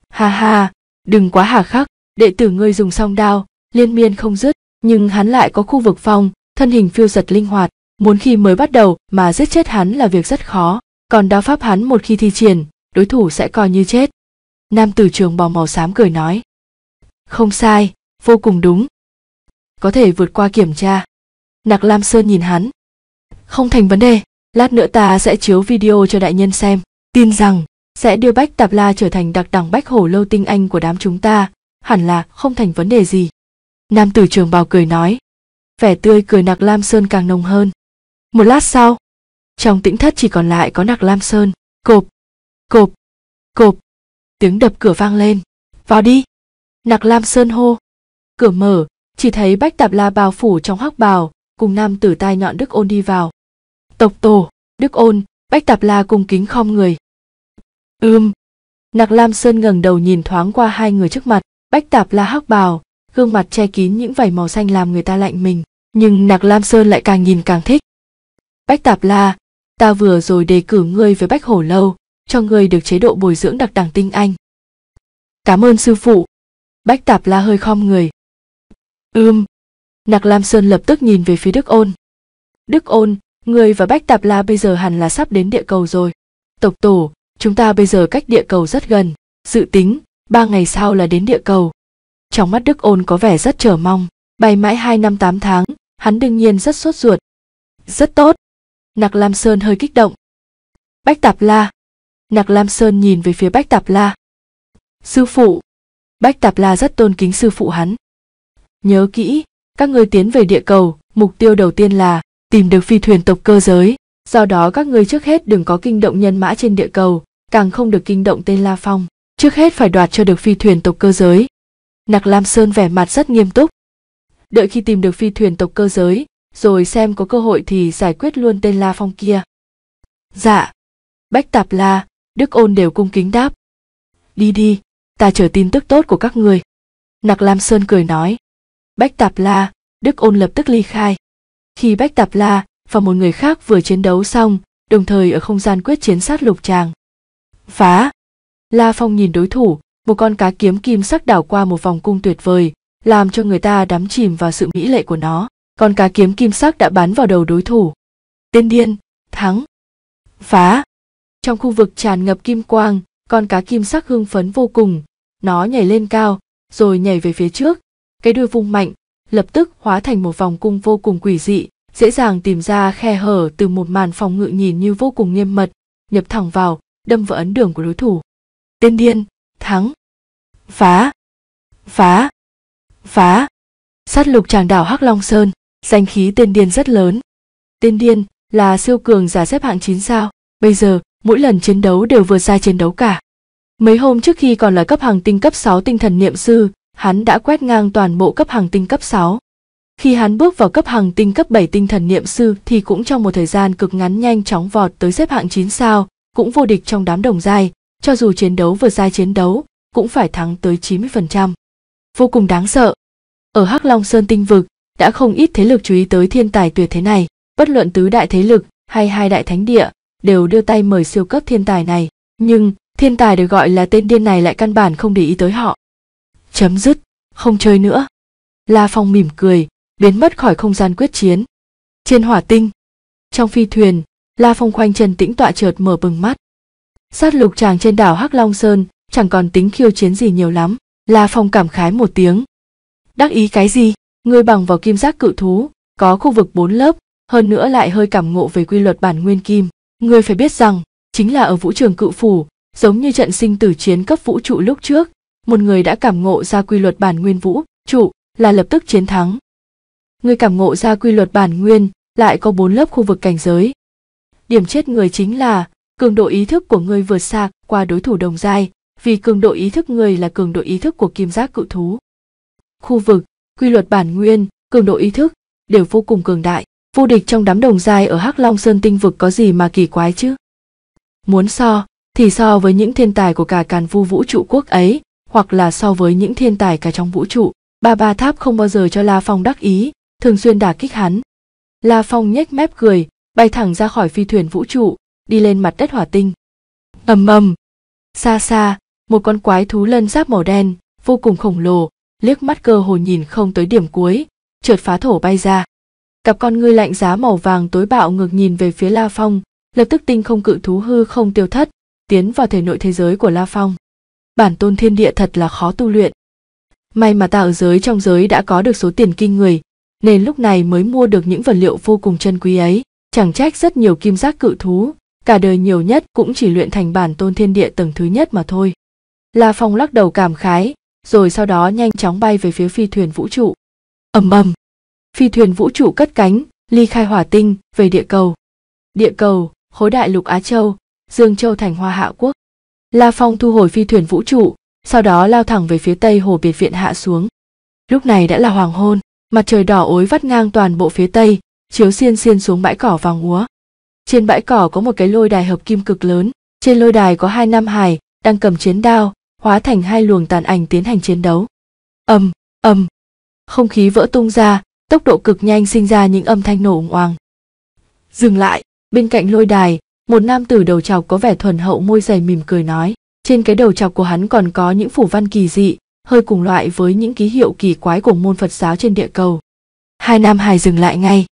[SPEAKER 1] Ha ha, đừng quá hà khắc, đệ tử ngươi dùng song đao liên miên không dứt nhưng hắn lại có khu vực phong thân hình phiêu giật linh hoạt muốn khi mới bắt đầu mà giết chết hắn là việc rất khó còn đao pháp hắn một khi thi triển đối thủ sẽ coi như chết nam tử trường bò màu xám cười nói không sai vô cùng đúng có thể vượt qua kiểm tra nặc lam sơn nhìn hắn không thành vấn đề lát nữa ta sẽ chiếu video cho đại nhân xem tin rằng sẽ đưa bách tạp la trở thành đặc đẳng bách hổ lâu tinh anh của đám chúng ta hẳn là không thành vấn đề gì. Nam tử trường bào cười nói. Vẻ tươi cười Nặc Lam Sơn càng nồng hơn. Một lát sau, trong tĩnh thất chỉ còn lại có Nặc Lam Sơn, cộp, cộp, cộp. Tiếng đập cửa vang lên. Vào đi. Nặc Lam Sơn hô. Cửa mở, chỉ thấy Bách Tạp La bào phủ trong hắc bào, cùng nam tử tai nhọn Đức Ôn đi vào. Tộc tổ, Đức Ôn, Bách Tạp La cung kính khom người. Ưm. Nặc Lam Sơn ngẩng đầu nhìn thoáng qua hai người trước mặt, Bách tạp La hắc bào, gương mặt che kín những vảy màu xanh làm người ta lạnh mình, nhưng Nặc Lam Sơn lại càng nhìn càng thích. Bách tạp la, ta vừa rồi đề cử ngươi với Bách Hổ Lâu, cho ngươi được chế độ bồi dưỡng đặc đẳng tinh anh. Cảm ơn sư phụ. Bách tạp la hơi khom người. Ưm. Nặc Lam Sơn lập tức nhìn về phía Đức Ôn. Đức Ôn, ngươi và Bách Tạp La bây giờ hẳn là sắp đến địa cầu rồi. Tộc tổ, chúng ta bây giờ cách địa cầu rất gần. Dự tính, ba ngày sau là đến địa cầu. Trong mắt Đức Ôn có vẻ rất chờ mong, bay mãi hai năm tám tháng, hắn đương nhiên rất sốt ruột. Rất tốt. Nặc Lam Sơn hơi kích động. Bách Tạp La. Nặc Lam Sơn nhìn về phía Bách Tạp La. Sư phụ. Bách Tạp La rất tôn kính sư phụ hắn. Nhớ kỹ, các ngươi tiến về địa cầu, mục tiêu đầu tiên là tìm được phi thuyền tộc cơ giới. Do đó các ngươi trước hết đừng có kinh động nhân mã trên địa cầu, càng không được kinh động tên La Phong trước hết phải đoạt cho được phi thuyền tộc cơ giới. Nặc Lam Sơn vẻ mặt rất nghiêm túc. Đợi khi tìm được phi thuyền tộc cơ giới, rồi xem có cơ hội thì giải quyết luôn tên La Phong kia. Dạ. Bách Tạp La, Đức Ôn đều cung kính đáp. Đi đi, ta chờ tin tức tốt của các người. Nặc Lam Sơn cười nói. Bách Tạp La, Đức Ôn lập tức ly khai. Khi Bách Tạp La và một người khác vừa chiến đấu xong, đồng thời ở không gian quyết chiến sát lục tràng. Phá! La Phong nhìn đối thủ, một con cá kiếm kim sắc đảo qua một vòng cung tuyệt vời, làm cho người ta đắm chìm vào sự mỹ lệ của nó. Con cá kiếm kim sắc đã bắn vào đầu đối thủ. Tên điên, thắng, phá. Trong khu vực tràn ngập kim quang, con cá kim sắc hưng phấn vô cùng. Nó nhảy lên cao, rồi nhảy về phía trước. Cái đuôi vung mạnh, lập tức hóa thành một vòng cung vô cùng quỷ dị, dễ dàng tìm ra khe hở từ một màn phòng ngự nhìn như vô cùng nghiêm mật, nhập thẳng vào, đâm vào ấn đường của đối thủ tên điên thắng phá phá phá sát lục tràng đảo hắc long sơn danh khí tên điên rất lớn tên điên là siêu cường giả xếp hạng 9 sao bây giờ mỗi lần chiến đấu đều vượt ra chiến đấu cả mấy hôm trước khi còn là cấp hàng tinh cấp 6 tinh thần niệm sư hắn đã quét ngang toàn bộ cấp hàng tinh cấp 6 khi hắn bước vào cấp hàng tinh cấp 7 tinh thần niệm sư thì cũng trong một thời gian cực ngắn nhanh chóng vọt tới xếp hạng 9 sao, cũng vô địch trong đám đồng giai, cho dù chiến đấu vượt ra chiến đấu, cũng phải thắng tới 90%. Vô cùng đáng sợ. Ở Hắc Long Sơn tinh vực, đã không ít thế lực chú ý tới thiên tài tuyệt thế này, bất luận tứ đại thế lực hay hai đại thánh địa đều đưa tay mời siêu cấp thiên tài này, nhưng thiên tài được gọi là tên điên này lại căn bản không để ý tới họ. Chấm dứt, không chơi nữa. La Phong mỉm cười, biến mất khỏi không gian quyết chiến. Trên hỏa tinh, trong phi thuyền, La Phong khoanh chân tĩnh tọa chợt mở bừng mắt, sát lục chàng trên đảo hắc long sơn chẳng còn tính khiêu chiến gì nhiều lắm la phong cảm khái một tiếng đắc ý cái gì ngươi bằng vào kim giác cự thú có khu vực bốn lớp hơn nữa lại hơi cảm ngộ về quy luật bản nguyên kim ngươi phải biết rằng chính là ở vũ trường cự phủ giống như trận sinh tử chiến cấp vũ trụ lúc trước một người đã cảm ngộ ra quy luật bản nguyên vũ trụ là lập tức chiến thắng ngươi cảm ngộ ra quy luật bản nguyên lại có bốn lớp khu vực cảnh giới điểm chết người chính là cường độ ý thức của ngươi vượt xa qua đối thủ đồng giai vì cường độ ý thức ngươi là cường độ ý thức của kim giác cự thú khu vực quy luật bản nguyên cường độ ý thức đều vô cùng cường đại vô địch trong đám đồng giai ở hắc long sơn tinh vực có gì mà kỳ quái chứ muốn so thì so với những thiên tài của cả càn vu vũ trụ quốc ấy hoặc là so với những thiên tài cả trong vũ trụ ba ba tháp không bao giờ cho la phong đắc ý thường xuyên đả kích hắn la phong nhếch mép cười bay thẳng ra khỏi phi thuyền vũ trụ đi lên mặt đất hỏa tinh ầm ầm xa xa một con quái thú lân giáp màu đen vô cùng khổng lồ liếc mắt cơ hồ nhìn không tới điểm cuối trượt phá thổ bay ra cặp con ngươi lạnh giá màu vàng tối bạo ngược nhìn về phía la phong lập tức tinh không cự thú hư không tiêu thất tiến vào thể nội thế giới của la phong bản tôn thiên địa thật là khó tu luyện may mà ta ở giới trong giới đã có được số tiền kinh người nên lúc này mới mua được những vật liệu vô cùng chân quý ấy chẳng trách rất nhiều kim giác cự thú cả đời nhiều nhất cũng chỉ luyện thành bản tôn thiên địa tầng thứ nhất mà thôi. La Phong lắc đầu cảm khái, rồi sau đó nhanh chóng bay về phía phi thuyền vũ trụ. ầm ầm, phi thuyền vũ trụ cất cánh, ly khai hỏa tinh, về địa cầu. Địa cầu, khối đại lục Á Châu, Dương Châu thành Hoa Hạ Quốc. La Phong thu hồi phi thuyền vũ trụ, sau đó lao thẳng về phía tây hồ biệt viện hạ xuống. Lúc này đã là hoàng hôn, mặt trời đỏ ối vắt ngang toàn bộ phía tây, chiếu xiên xiên xuống bãi cỏ vàng úa. Trên bãi cỏ có một cái lôi đài hợp kim cực lớn, trên lôi đài có hai nam hải đang cầm chiến đao, hóa thành hai luồng tàn ảnh tiến hành chiến đấu. Ầm, ầm. Không khí vỡ tung ra, tốc độ cực nhanh sinh ra những âm thanh nổ ùng oàng. Dừng lại, bên cạnh lôi đài, một nam tử đầu trọc có vẻ thuần hậu môi dày mỉm cười nói, trên cái đầu trọc của hắn còn có những phủ văn kỳ dị, hơi cùng loại với những ký hiệu kỳ quái của môn Phật giáo trên địa cầu. Hai nam hài dừng lại ngay.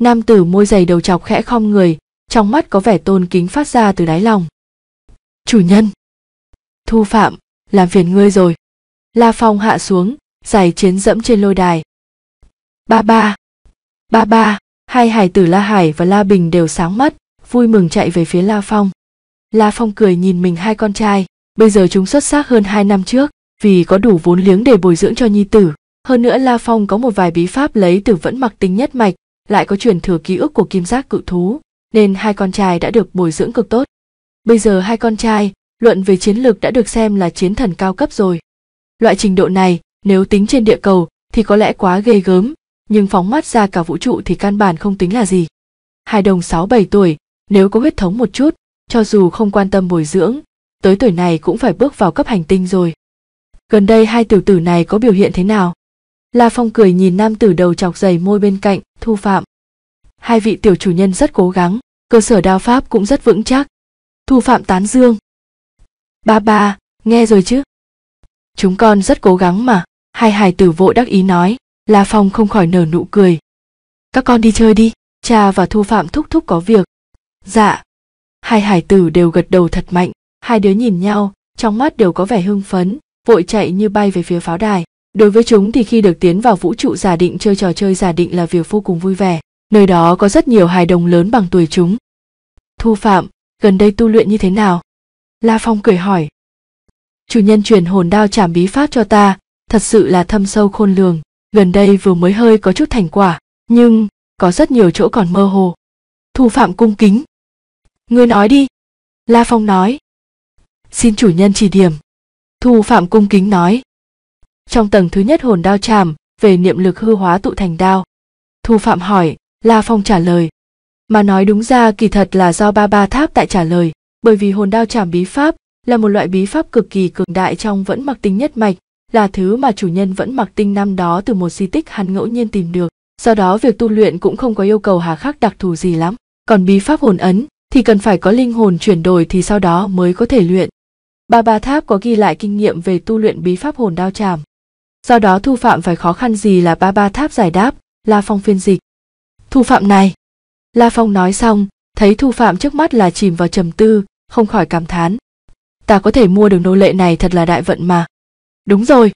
[SPEAKER 1] Nam tử môi dày đầu trọc khẽ khom người, trong mắt có vẻ tôn kính phát ra từ đáy lòng chủ nhân thu phạm làm phiền ngươi rồi la phong hạ xuống giải chiến dẫm trên lôi đài ba ba ba ba hai hải tử la hải và la bình đều sáng mắt vui mừng chạy về phía la phong la phong cười nhìn mình hai con trai bây giờ chúng xuất sắc hơn hai năm trước vì có đủ vốn liếng để bồi dưỡng cho nhi tử hơn nữa la phong có một vài bí pháp lấy từ vẫn mặc tính nhất mạch lại có truyền thừa ký ức của kim giác cự thú nên hai con trai đã được bồi dưỡng cực tốt. Bây giờ hai con trai, luận về chiến lược đã được xem là chiến thần cao cấp rồi. Loại trình độ này, nếu tính trên địa cầu thì có lẽ quá ghê gớm, nhưng phóng mắt ra cả vũ trụ thì căn bản không tính là gì. Hai đồng 6-7 tuổi, nếu có huyết thống một chút, cho dù không quan tâm bồi dưỡng, tới tuổi này cũng phải bước vào cấp hành tinh rồi. Gần đây hai tiểu tử này có biểu hiện thế nào? La Phong cười nhìn nam tử đầu chọc dày môi bên cạnh, thu phạm. Hai vị tiểu chủ nhân rất cố gắng, cơ sở đao pháp cũng rất vững chắc thu phạm tán dương ba ba nghe rồi chứ chúng con rất cố gắng mà hai hài tử vội đắc ý nói la phong không khỏi nở nụ cười các con đi chơi đi cha và thu phạm thúc thúc có việc dạ hai hải tử đều gật đầu thật mạnh hai đứa nhìn nhau trong mắt đều có vẻ hưng phấn vội chạy như bay về phía pháo đài đối với chúng thì khi được tiến vào vũ trụ giả định chơi trò chơi giả định là việc vô cùng vui vẻ nơi đó có rất nhiều hài đồng lớn bằng tuổi chúng thu phạm gần đây tu luyện như thế nào la phong cười hỏi chủ nhân truyền hồn đao trảm bí pháp cho ta thật sự là thâm sâu khôn lường gần đây vừa mới hơi có chút thành quả nhưng có rất nhiều chỗ còn mơ hồ thu phạm cung kính ngươi nói đi la phong nói xin chủ nhân chỉ điểm thu phạm cung kính nói trong tầng thứ nhất hồn đao chàm về niệm lực hư hóa tụ thành đao thu phạm hỏi La Phong trả lời. Mà nói đúng ra kỳ thật là do ba ba tháp tại trả lời, bởi vì hồn đao trảm bí pháp là một loại bí pháp cực kỳ cường đại trong vẫn mặc tinh nhất mạch, là thứ mà chủ nhân vẫn mặc tinh năm đó từ một di tích hắn ngẫu nhiên tìm được, do đó việc tu luyện cũng không có yêu cầu hà khắc đặc thù gì lắm. Còn bí pháp hồn ấn thì cần phải có linh hồn chuyển đổi thì sau đó mới có thể luyện. Ba ba tháp có ghi lại kinh nghiệm về tu luyện bí pháp hồn đao trảm. Do đó thu phạm phải khó khăn gì là ba ba tháp giải đáp, La Phong phiên dịch thủ phạm này la phong nói xong thấy thủ phạm trước mắt là chìm vào trầm tư không khỏi cảm thán ta có thể mua được nô lệ này thật là đại vận mà đúng rồi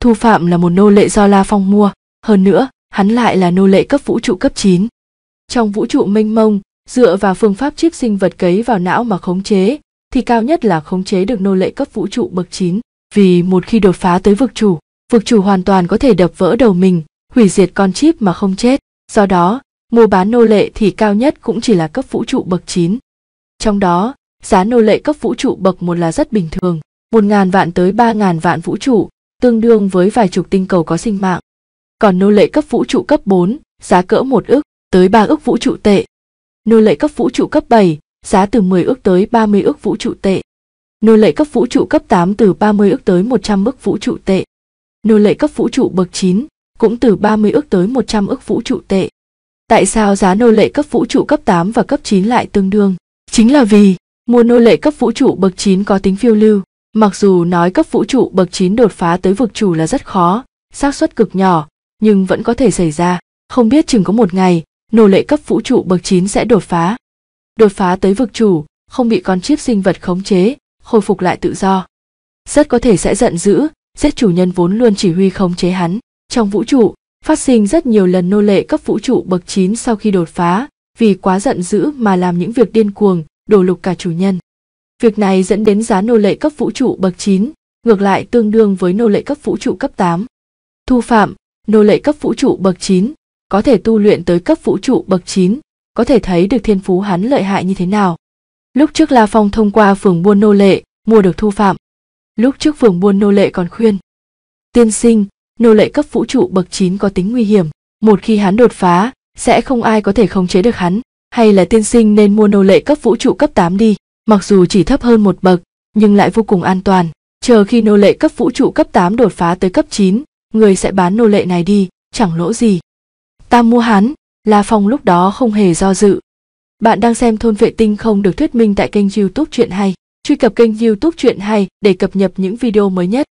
[SPEAKER 1] thủ phạm là một nô lệ do la phong mua hơn nữa hắn lại là nô lệ cấp vũ trụ cấp 9. trong vũ trụ mênh mông dựa vào phương pháp chip sinh vật cấy vào não mà khống chế thì cao nhất là khống chế được nô lệ cấp vũ trụ bậc 9, vì một khi đột phá tới vực chủ, vực chủ hoàn toàn có thể đập vỡ đầu mình, hủy diệt con chip mà không chết. Do đó, mua bán nô lệ thì cao nhất cũng chỉ là cấp vũ trụ bậc 9. Trong đó, giá nô lệ cấp vũ trụ bậc 1 là rất bình thường, 1.000 vạn tới 3.000 vạn vũ trụ, tương đương với vài chục tinh cầu có sinh mạng. Còn nô lệ cấp vũ trụ cấp 4, giá cỡ 1 ức tới 3 ức vũ trụ tệ. Nô lệ cấp vũ trụ cấp 7, giá từ 10 ức tới 30 ức vũ trụ tệ. Nô lệ cấp vũ trụ cấp 8 từ 30 ức tới 100 ức vũ trụ tệ. Nô lệ cấp vũ trụ bậc 9 cũng từ 30 ức tới 100 ức vũ trụ tệ. Tại sao giá nô lệ cấp vũ trụ cấp 8 và cấp 9 lại tương đương? Chính là vì mua nô lệ cấp vũ trụ bậc 9 có tính phiêu lưu. Mặc dù nói cấp vũ trụ bậc 9 đột phá tới vực chủ là rất khó, xác suất cực nhỏ, nhưng vẫn có thể xảy ra. Không biết chừng có một ngày, nô lệ cấp vũ trụ bậc 9 sẽ đột phá. Đột phá tới vực chủ, không bị con chip sinh vật khống chế, khôi phục lại tự do. Rất có thể sẽ giận dữ, giết chủ nhân vốn luôn chỉ huy khống chế hắn. Trong vũ trụ, Phát sinh rất nhiều lần nô lệ cấp vũ trụ bậc 9 sau khi đột phá, vì quá giận dữ mà làm những việc điên cuồng, đổ lục cả chủ nhân. Việc này dẫn đến giá nô lệ cấp vũ trụ bậc 9, ngược lại tương đương với nô lệ cấp vũ trụ cấp 8. Thu phạm, nô lệ cấp vũ trụ bậc 9, có thể tu luyện tới cấp vũ trụ bậc 9, có thể thấy được thiên phú hắn lợi hại như thế nào. Lúc trước La Phong thông qua phường buôn nô lệ, mua được thu phạm. Lúc trước phường buôn nô lệ còn khuyên. Tiên sinh, nô lệ cấp vũ trụ bậc 9 có tính nguy hiểm. Một khi hắn đột phá, sẽ không ai có thể khống chế được hắn, hay là tiên sinh nên mua nô lệ cấp vũ trụ cấp 8 đi, mặc dù chỉ thấp hơn một bậc, nhưng lại vô cùng an toàn. Chờ khi nô lệ cấp vũ trụ cấp 8 đột phá tới cấp 9, người sẽ bán nô lệ này đi, chẳng lỗ gì. Ta mua hắn, La Phong lúc đó không hề do dự. Bạn đang xem thôn vệ tinh không được thuyết minh tại kênh youtube chuyện hay. Truy cập kênh youtube chuyện hay để cập nhật những video mới nhất.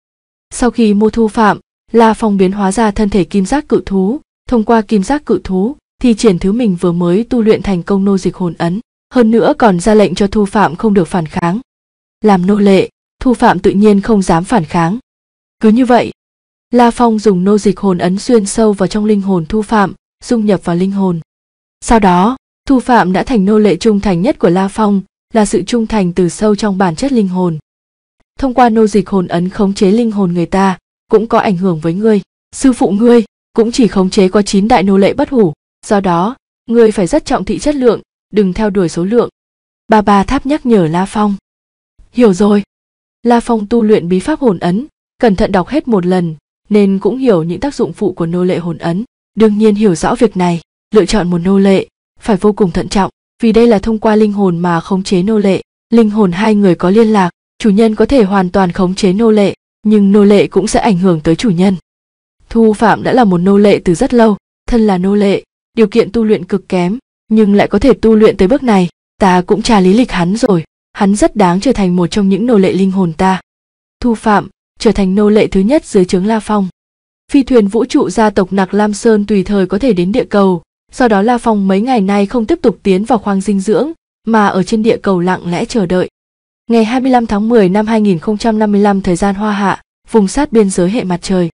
[SPEAKER 1] Sau khi mua thu phạm, La Phong biến hóa ra thân thể kim giác cự thú, thông qua kim giác cự thú thì triển thứ mình vừa mới tu luyện thành công nô dịch hồn ấn, hơn nữa còn ra lệnh cho thu phạm không được phản kháng. Làm nô lệ, thu phạm tự nhiên không dám phản kháng. Cứ như vậy, La Phong dùng nô dịch hồn ấn xuyên sâu vào trong linh hồn thu phạm, dung nhập vào linh hồn. Sau đó, thu phạm đã thành nô lệ trung thành nhất của La Phong, là sự trung thành từ sâu trong bản chất linh hồn. Thông qua nô dịch hồn ấn khống chế linh hồn người ta, cũng có ảnh hưởng với ngươi sư phụ ngươi cũng chỉ khống chế có chín đại nô lệ bất hủ do đó ngươi phải rất trọng thị chất lượng đừng theo đuổi số lượng bà bà tháp nhắc nhở la phong hiểu rồi la phong tu luyện bí pháp hồn ấn cẩn thận đọc hết một lần nên cũng hiểu những tác dụng phụ của nô lệ hồn ấn đương nhiên hiểu rõ việc này lựa chọn một nô lệ phải vô cùng thận trọng vì đây là thông qua linh hồn mà khống chế nô lệ linh hồn hai người có liên lạc chủ nhân có thể hoàn toàn khống chế nô lệ nhưng nô lệ cũng sẽ ảnh hưởng tới chủ nhân. Thu Phạm đã là một nô lệ từ rất lâu, thân là nô lệ, điều kiện tu luyện cực kém, nhưng lại có thể tu luyện tới bước này, ta cũng tra lý lịch hắn rồi, hắn rất đáng trở thành một trong những nô lệ linh hồn ta. Thu Phạm trở thành nô lệ thứ nhất dưới trướng La Phong. Phi thuyền vũ trụ gia tộc Nặc Lam Sơn tùy thời có thể đến địa cầu, Sau đó La Phong mấy ngày nay không tiếp tục tiến vào khoang dinh dưỡng, mà ở trên địa cầu lặng lẽ chờ đợi. Ngày 25 tháng 10 năm 2055 thời gian Hoa Hạ, vùng sát biên giới hệ mặt trời.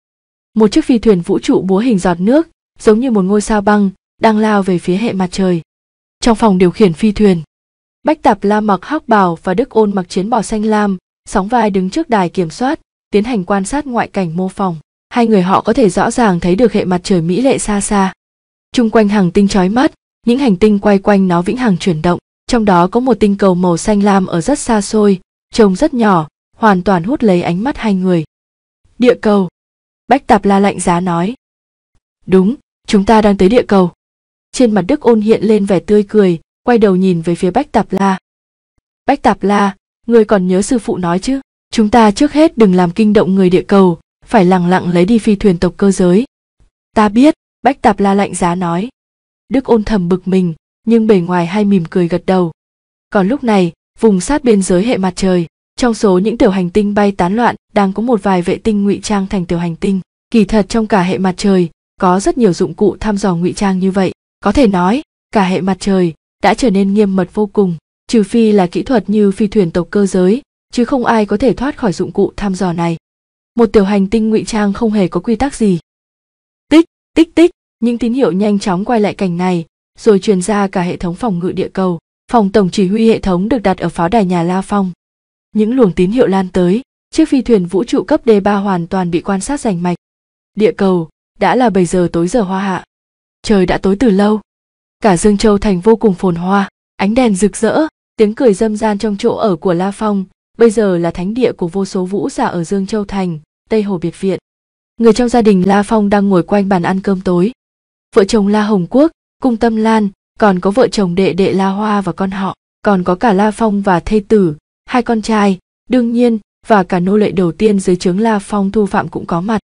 [SPEAKER 1] Một chiếc phi thuyền vũ trụ búa hình giọt nước, giống như một ngôi sao băng, đang lao về phía hệ mặt trời. Trong phòng điều khiển phi thuyền, Bách Tạp La mặc hắc bào và Đức Ôn mặc chiến bò xanh lam, sóng vai đứng trước đài kiểm soát, tiến hành quan sát ngoại cảnh mô phỏng. Hai người họ có thể rõ ràng thấy được hệ mặt trời mỹ lệ xa xa. Trung quanh hàng tinh chói mắt, những hành tinh quay quanh nó vĩnh hằng chuyển động trong đó có một tinh cầu màu xanh lam ở rất xa xôi trông rất nhỏ hoàn toàn hút lấy ánh mắt hai người địa cầu bách tạp la lạnh giá nói đúng chúng ta đang tới địa cầu trên mặt đức ôn hiện lên vẻ tươi cười quay đầu nhìn về phía bách tạp la bách tạp la người còn nhớ sư phụ nói chứ chúng ta trước hết đừng làm kinh động người địa cầu phải lặng lặng lấy đi phi thuyền tộc cơ giới ta biết bách tạp la lạnh giá nói đức ôn thầm bực mình nhưng bề ngoài hay mỉm cười gật đầu còn lúc này vùng sát biên giới hệ mặt trời trong số những tiểu hành tinh bay tán loạn đang có một vài vệ tinh ngụy trang thành tiểu hành tinh kỳ thật trong cả hệ mặt trời có rất nhiều dụng cụ thăm dò ngụy trang như vậy có thể nói cả hệ mặt trời đã trở nên nghiêm mật vô cùng trừ phi là kỹ thuật như phi thuyền tộc cơ giới chứ không ai có thể thoát khỏi dụng cụ thăm dò này một tiểu hành tinh ngụy trang không hề có quy tắc gì tích tích tích những tín hiệu nhanh chóng quay lại cảnh này rồi truyền ra cả hệ thống phòng ngự địa cầu phòng tổng chỉ huy hệ thống được đặt ở pháo đài nhà la phong những luồng tín hiệu lan tới chiếc phi thuyền vũ trụ cấp d3 hoàn toàn bị quan sát rành mạch địa cầu đã là 7 giờ tối giờ hoa hạ trời đã tối từ lâu cả dương châu thành vô cùng phồn hoa ánh đèn rực rỡ tiếng cười dâm gian trong chỗ ở của la phong bây giờ là thánh địa của vô số vũ giả ở dương châu thành tây hồ biệt viện người trong gia đình la phong đang ngồi quanh bàn ăn cơm tối vợ chồng la hồng quốc cung tâm lan còn có vợ chồng đệ đệ la hoa và con họ còn có cả la phong và thê tử hai con trai đương nhiên và cả nô lệ đầu tiên dưới trướng la phong thu phạm cũng có mặt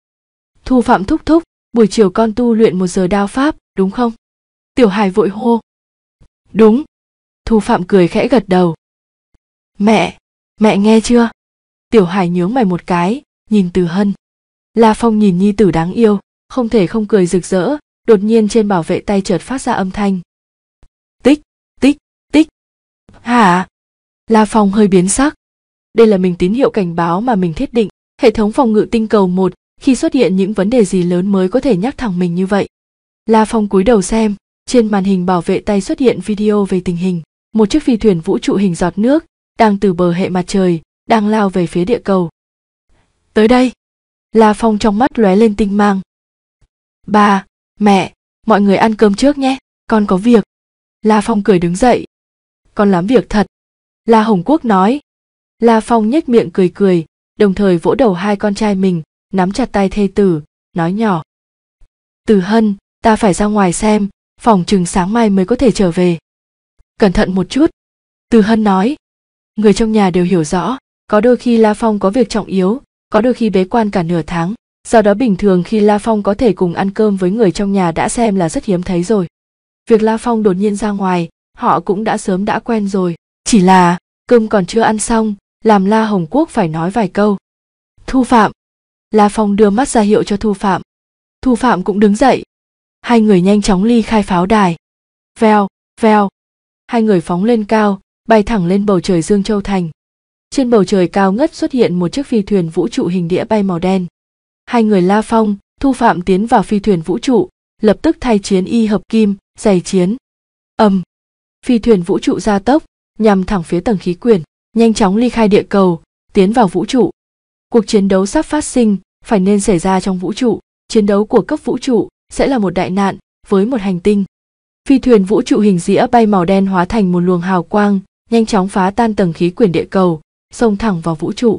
[SPEAKER 1] thu phạm thúc thúc buổi chiều con tu luyện một giờ đao pháp đúng không tiểu hải vội hô đúng thu phạm cười khẽ gật đầu mẹ mẹ nghe chưa tiểu hải nhướng mày một cái nhìn từ hân la phong nhìn nhi tử đáng yêu không thể không cười rực rỡ đột nhiên trên bảo vệ tay chợt phát ra âm thanh tích tích tích hả la phong hơi biến sắc đây là mình tín hiệu cảnh báo mà mình thiết định hệ thống phòng ngự tinh cầu một khi xuất hiện những vấn đề gì lớn mới có thể nhắc thẳng mình như vậy la phong cúi đầu xem trên màn hình bảo vệ tay xuất hiện video về tình hình một chiếc phi thuyền vũ trụ hình giọt nước đang từ bờ hệ mặt trời đang lao về phía địa cầu tới đây la phong trong mắt lóe lên tinh mang ba mẹ mọi người ăn cơm trước nhé con có việc la phong cười đứng dậy con làm việc thật la hồng quốc nói la phong nhếch miệng cười cười đồng thời vỗ đầu hai con trai mình nắm chặt tay thê tử nói nhỏ từ hân ta phải ra ngoài xem phòng chừng sáng mai mới có thể trở về cẩn thận một chút từ hân nói người trong nhà đều hiểu rõ có đôi khi la phong có việc trọng yếu có đôi khi bế quan cả nửa tháng do đó bình thường khi la phong có thể cùng ăn cơm với người trong nhà đã xem là rất hiếm thấy rồi việc la phong đột nhiên ra ngoài họ cũng đã sớm đã quen rồi chỉ là cơm còn chưa ăn xong làm la hồng quốc phải nói vài câu thu phạm la phong đưa mắt ra hiệu cho thu phạm thu phạm cũng đứng dậy hai người nhanh chóng ly khai pháo đài veo veo hai người phóng lên cao bay thẳng lên bầu trời dương châu thành trên bầu trời cao ngất xuất hiện một chiếc phi thuyền vũ trụ hình đĩa bay màu đen hai người la phong thu phạm tiến vào phi thuyền vũ trụ lập tức thay chiến y hợp kim giày chiến ầm phi thuyền vũ trụ gia tốc nhằm thẳng phía tầng khí quyển nhanh chóng ly khai địa cầu tiến vào vũ trụ cuộc chiến đấu sắp phát sinh phải nên xảy ra trong vũ trụ chiến đấu của cấp vũ trụ sẽ là một đại nạn với một hành tinh phi thuyền vũ trụ hình dĩa bay màu đen hóa thành một luồng hào quang nhanh chóng phá tan tầng khí quyển địa cầu xông thẳng vào vũ trụ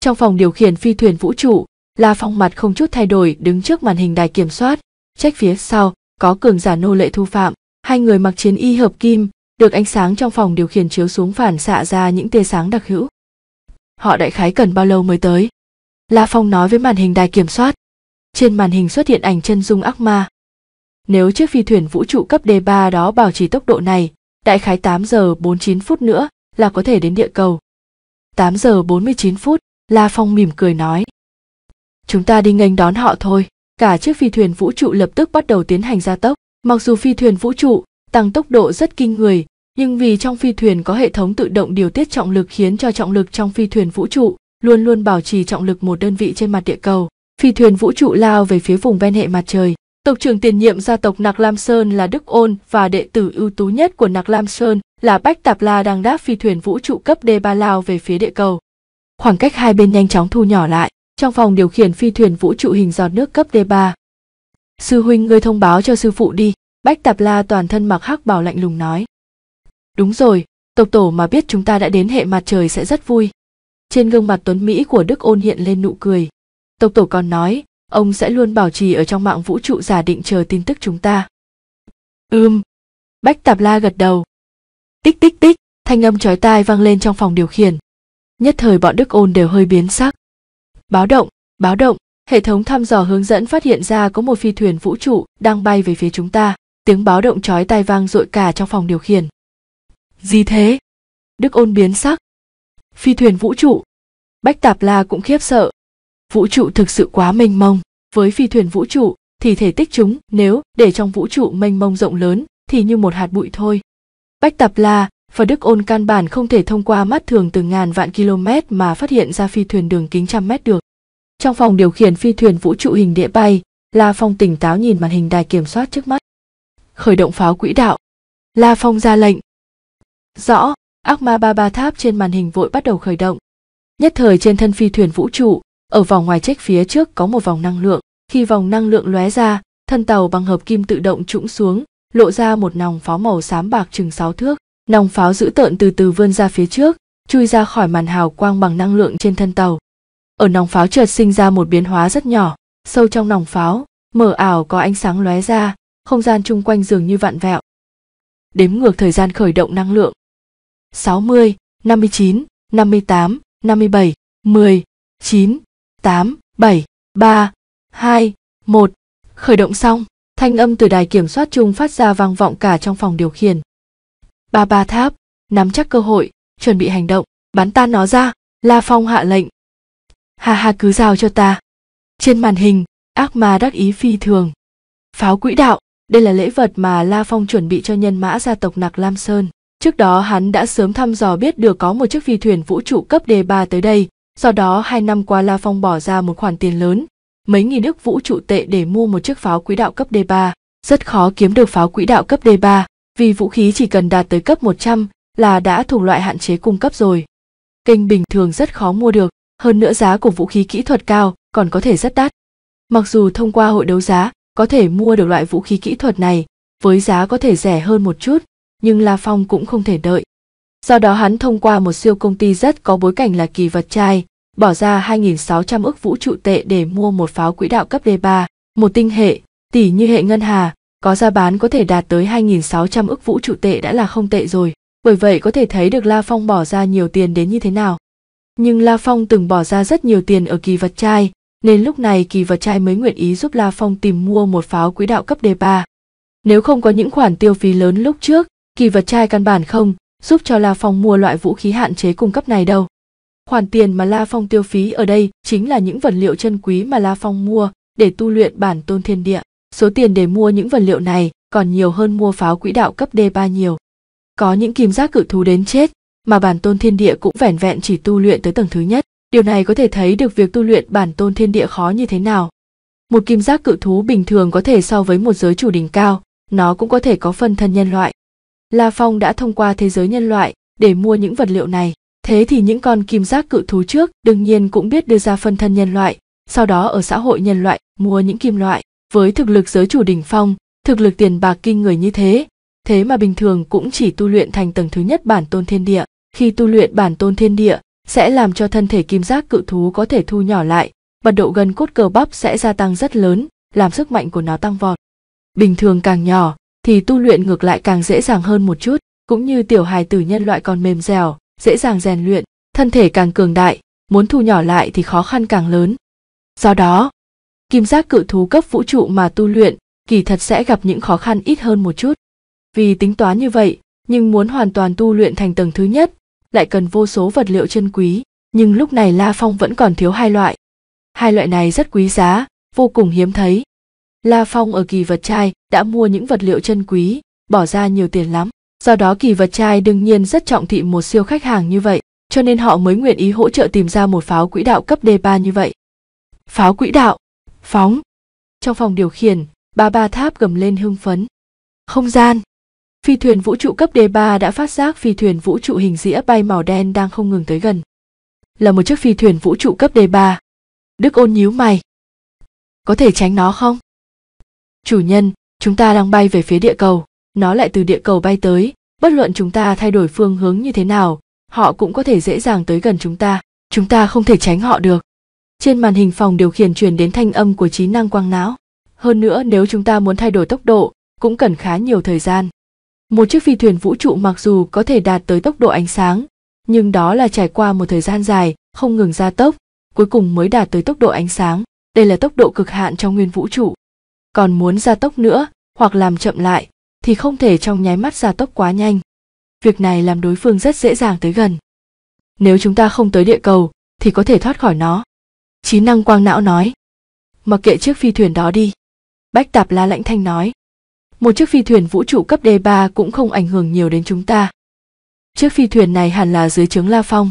[SPEAKER 1] trong phòng điều khiển phi thuyền vũ trụ La Phong mặt không chút thay đổi đứng trước màn hình đài kiểm soát, trách phía sau có cường giả nô lệ thu phạm, hai người mặc chiến y hợp kim, được ánh sáng trong phòng điều khiển chiếu xuống phản xạ ra những tia sáng đặc hữu. Họ đại khái cần bao lâu mới tới? La Phong nói với màn hình đài kiểm soát. Trên màn hình xuất hiện ảnh chân dung ác ma. Nếu chiếc phi thuyền vũ trụ cấp D3 đó bảo trì tốc độ này, đại khái 8 giờ 49 phút nữa là có thể đến địa cầu. 8 giờ 49 phút, La Phong mỉm cười nói chúng ta đi nghênh đón họ thôi cả chiếc phi thuyền vũ trụ lập tức bắt đầu tiến hành gia tốc mặc dù phi thuyền vũ trụ tăng tốc độ rất kinh người nhưng vì trong phi thuyền có hệ thống tự động điều tiết trọng lực khiến cho trọng lực trong phi thuyền vũ trụ luôn luôn bảo trì trọng lực một đơn vị trên mặt địa cầu phi thuyền vũ trụ lao về phía vùng ven hệ mặt trời tộc trưởng tiền nhiệm gia tộc nạc lam sơn là đức ôn và đệ tử ưu tú nhất của nạc lam sơn là bách tạp la đang đáp phi thuyền vũ trụ cấp d ba lao về phía địa cầu khoảng cách hai bên nhanh chóng thu nhỏ lại trong phòng điều khiển phi thuyền vũ trụ hình giọt nước cấp D3. Sư huynh ngươi thông báo cho sư phụ đi, Bách Tạp La toàn thân mặc hắc bảo lạnh lùng nói. Đúng rồi, tộc tổ mà biết chúng ta đã đến hệ mặt trời sẽ rất vui. Trên gương mặt tuấn Mỹ của Đức Ôn hiện lên nụ cười. Tộc tổ còn nói, ông sẽ luôn bảo trì ở trong mạng vũ trụ giả định chờ tin tức chúng ta. Ưm. Bách Tạp La gật đầu. Tích tích tích, thanh âm chói tai vang lên trong phòng điều khiển. Nhất thời bọn Đức Ôn đều hơi biến sắc. Báo động, báo động, hệ thống thăm dò hướng dẫn phát hiện ra có một phi thuyền vũ trụ đang bay về phía chúng ta. Tiếng báo động chói tai vang dội cả trong phòng điều khiển. Gì thế? Đức ôn biến sắc. Phi thuyền vũ trụ. Bách Tạp La cũng khiếp sợ. Vũ trụ thực sự quá mênh mông. Với phi thuyền vũ trụ thì thể tích chúng nếu để trong vũ trụ mênh mông rộng lớn thì như một hạt bụi thôi. Bách Tạp La và Đức Ôn căn bản không thể thông qua mắt thường từ ngàn vạn km mà phát hiện ra phi thuyền đường kính trăm mét được. Trong phòng điều khiển phi thuyền vũ trụ hình đĩa bay, La Phong tỉnh táo nhìn màn hình đài kiểm soát trước mắt. Khởi động pháo quỹ đạo. La Phong ra lệnh. Rõ, ác ma ba ba tháp trên màn hình vội bắt đầu khởi động. Nhất thời trên thân phi thuyền vũ trụ, ở vòng ngoài trách phía trước có một vòng năng lượng. Khi vòng năng lượng lóe ra, thân tàu bằng hợp kim tự động trũng xuống, lộ ra một nòng pháo màu xám bạc chừng 6 thước, nòng pháo dữ tợn từ từ vươn ra phía trước chui ra khỏi màn hào quang bằng năng lượng trên thân tàu ở nòng pháo chợt sinh ra một biến hóa rất nhỏ sâu trong nòng pháo mở ảo có ánh sáng lóe ra không gian chung quanh dường như vạn vẹo đếm ngược thời gian khởi động năng lượng 60, 59, 58, 57, 10, 9, 8, 7, 3, 2, 1. Khởi động xong, thanh âm từ đài kiểm soát chung phát ra vang vọng cả trong phòng điều khiển. Ba ba tháp, nắm chắc cơ hội, chuẩn bị hành động, bắn tan nó ra, La Phong hạ lệnh. Ha ha cứ giao cho ta. Trên màn hình, ác ma đắc ý phi thường. Pháo quỹ đạo, đây là lễ vật mà La Phong chuẩn bị cho nhân mã gia tộc Nặc Lam Sơn. Trước đó hắn đã sớm thăm dò biết được có một chiếc phi thuyền vũ trụ cấp D3 tới đây, do đó hai năm qua La Phong bỏ ra một khoản tiền lớn, mấy nghìn Đức vũ trụ tệ để mua một chiếc pháo quỹ đạo cấp D3. Rất khó kiếm được pháo quỹ đạo cấp D3, vì vũ khí chỉ cần đạt tới cấp 100 là đã thuộc loại hạn chế cung cấp rồi. Kênh bình thường rất khó mua được, hơn nữa giá của vũ khí kỹ thuật cao còn có thể rất đắt. Mặc dù thông qua hội đấu giá có thể mua được loại vũ khí kỹ thuật này với giá có thể rẻ hơn một chút, nhưng La Phong cũng không thể đợi. Do đó hắn thông qua một siêu công ty rất có bối cảnh là kỳ vật trai, bỏ ra 2.600 ức vũ trụ tệ để mua một pháo quỹ đạo cấp D3, một tinh hệ, tỷ như hệ ngân hà, có giá bán có thể đạt tới 2.600 ức vũ trụ tệ đã là không tệ rồi. Bởi vậy có thể thấy được La Phong bỏ ra nhiều tiền đến như thế nào. Nhưng La Phong từng bỏ ra rất nhiều tiền ở kỳ vật trai, nên lúc này kỳ vật trai mới nguyện ý giúp La Phong tìm mua một pháo quỹ đạo cấp D3. Nếu không có những khoản tiêu phí lớn lúc trước, kỳ vật trai căn bản không giúp cho La Phong mua loại vũ khí hạn chế cung cấp này đâu. Khoản tiền mà La Phong tiêu phí ở đây chính là những vật liệu chân quý mà La Phong mua để tu luyện bản tôn thiên địa. Số tiền để mua những vật liệu này còn nhiều hơn mua pháo quỹ đạo cấp D3 nhiều. Có những kim giác cự thú đến chết, mà bản tôn thiên địa cũng vẻn vẹn chỉ tu luyện tới tầng thứ nhất. Điều này có thể thấy được việc tu luyện bản tôn thiên địa khó như thế nào. Một kim giác cự thú bình thường có thể so với một giới chủ đỉnh cao, nó cũng có thể có phân thân nhân loại. La Phong đã thông qua thế giới nhân loại để mua những vật liệu này. Thế thì những con kim giác cự thú trước đương nhiên cũng biết đưa ra phân thân nhân loại, sau đó ở xã hội nhân loại mua những kim loại với thực lực giới chủ đỉnh phong thực lực tiền bạc kinh người như thế thế mà bình thường cũng chỉ tu luyện thành tầng thứ nhất bản tôn thiên địa khi tu luyện bản tôn thiên địa sẽ làm cho thân thể kim giác cự thú có thể thu nhỏ lại mật độ gần cốt cơ bắp sẽ gia tăng rất lớn làm sức mạnh của nó tăng vọt bình thường càng nhỏ thì tu luyện ngược lại càng dễ dàng hơn một chút cũng như tiểu hài tử nhân loại còn mềm dẻo dễ dàng rèn luyện thân thể càng cường đại muốn thu nhỏ lại thì khó khăn càng lớn do đó kim giác cự thú cấp vũ trụ mà tu luyện kỳ thật sẽ gặp những khó khăn ít hơn một chút vì tính toán như vậy nhưng muốn hoàn toàn tu luyện thành tầng thứ nhất lại cần vô số vật liệu chân quý nhưng lúc này la phong vẫn còn thiếu hai loại hai loại này rất quý giá vô cùng hiếm thấy la phong ở kỳ vật trai đã mua những vật liệu chân quý bỏ ra nhiều tiền lắm do đó kỳ vật trai đương nhiên rất trọng thị một siêu khách hàng như vậy cho nên họ mới nguyện ý hỗ trợ tìm ra một pháo quỹ đạo cấp d 3 như vậy pháo quỹ đạo phóng trong phòng điều khiển bà ba tháp gầm lên hưng phấn không gian phi thuyền vũ trụ cấp D3 đã phát giác phi thuyền vũ trụ hình dĩa bay màu đen đang không ngừng tới gần. Là một chiếc phi thuyền vũ trụ cấp D3. Đức ôn nhíu mày. Có thể tránh nó không? Chủ nhân, chúng ta đang bay về phía địa cầu, nó lại từ địa cầu bay tới, bất luận chúng ta thay đổi phương hướng như thế nào, họ cũng có thể dễ dàng tới gần chúng ta, chúng ta không thể tránh họ được trên màn hình phòng điều khiển truyền đến thanh âm của trí năng quang não. Hơn nữa nếu chúng ta muốn thay đổi tốc độ, cũng cần khá nhiều thời gian. Một chiếc phi thuyền vũ trụ mặc dù có thể đạt tới tốc độ ánh sáng, nhưng đó là trải qua một thời gian dài, không ngừng gia tốc, cuối cùng mới đạt tới tốc độ ánh sáng. Đây là tốc độ cực hạn trong nguyên vũ trụ. Còn muốn gia tốc nữa, hoặc làm chậm lại, thì không thể trong nháy mắt gia tốc quá nhanh. Việc này làm đối phương rất dễ dàng tới gần. Nếu chúng ta không tới địa cầu, thì có thể thoát khỏi nó chí năng quang não nói mặc kệ chiếc phi thuyền đó đi bách tạp la lãnh thanh nói một chiếc phi thuyền vũ trụ cấp d 3 cũng không ảnh hưởng nhiều đến chúng ta chiếc phi thuyền này hẳn là dưới trướng la phong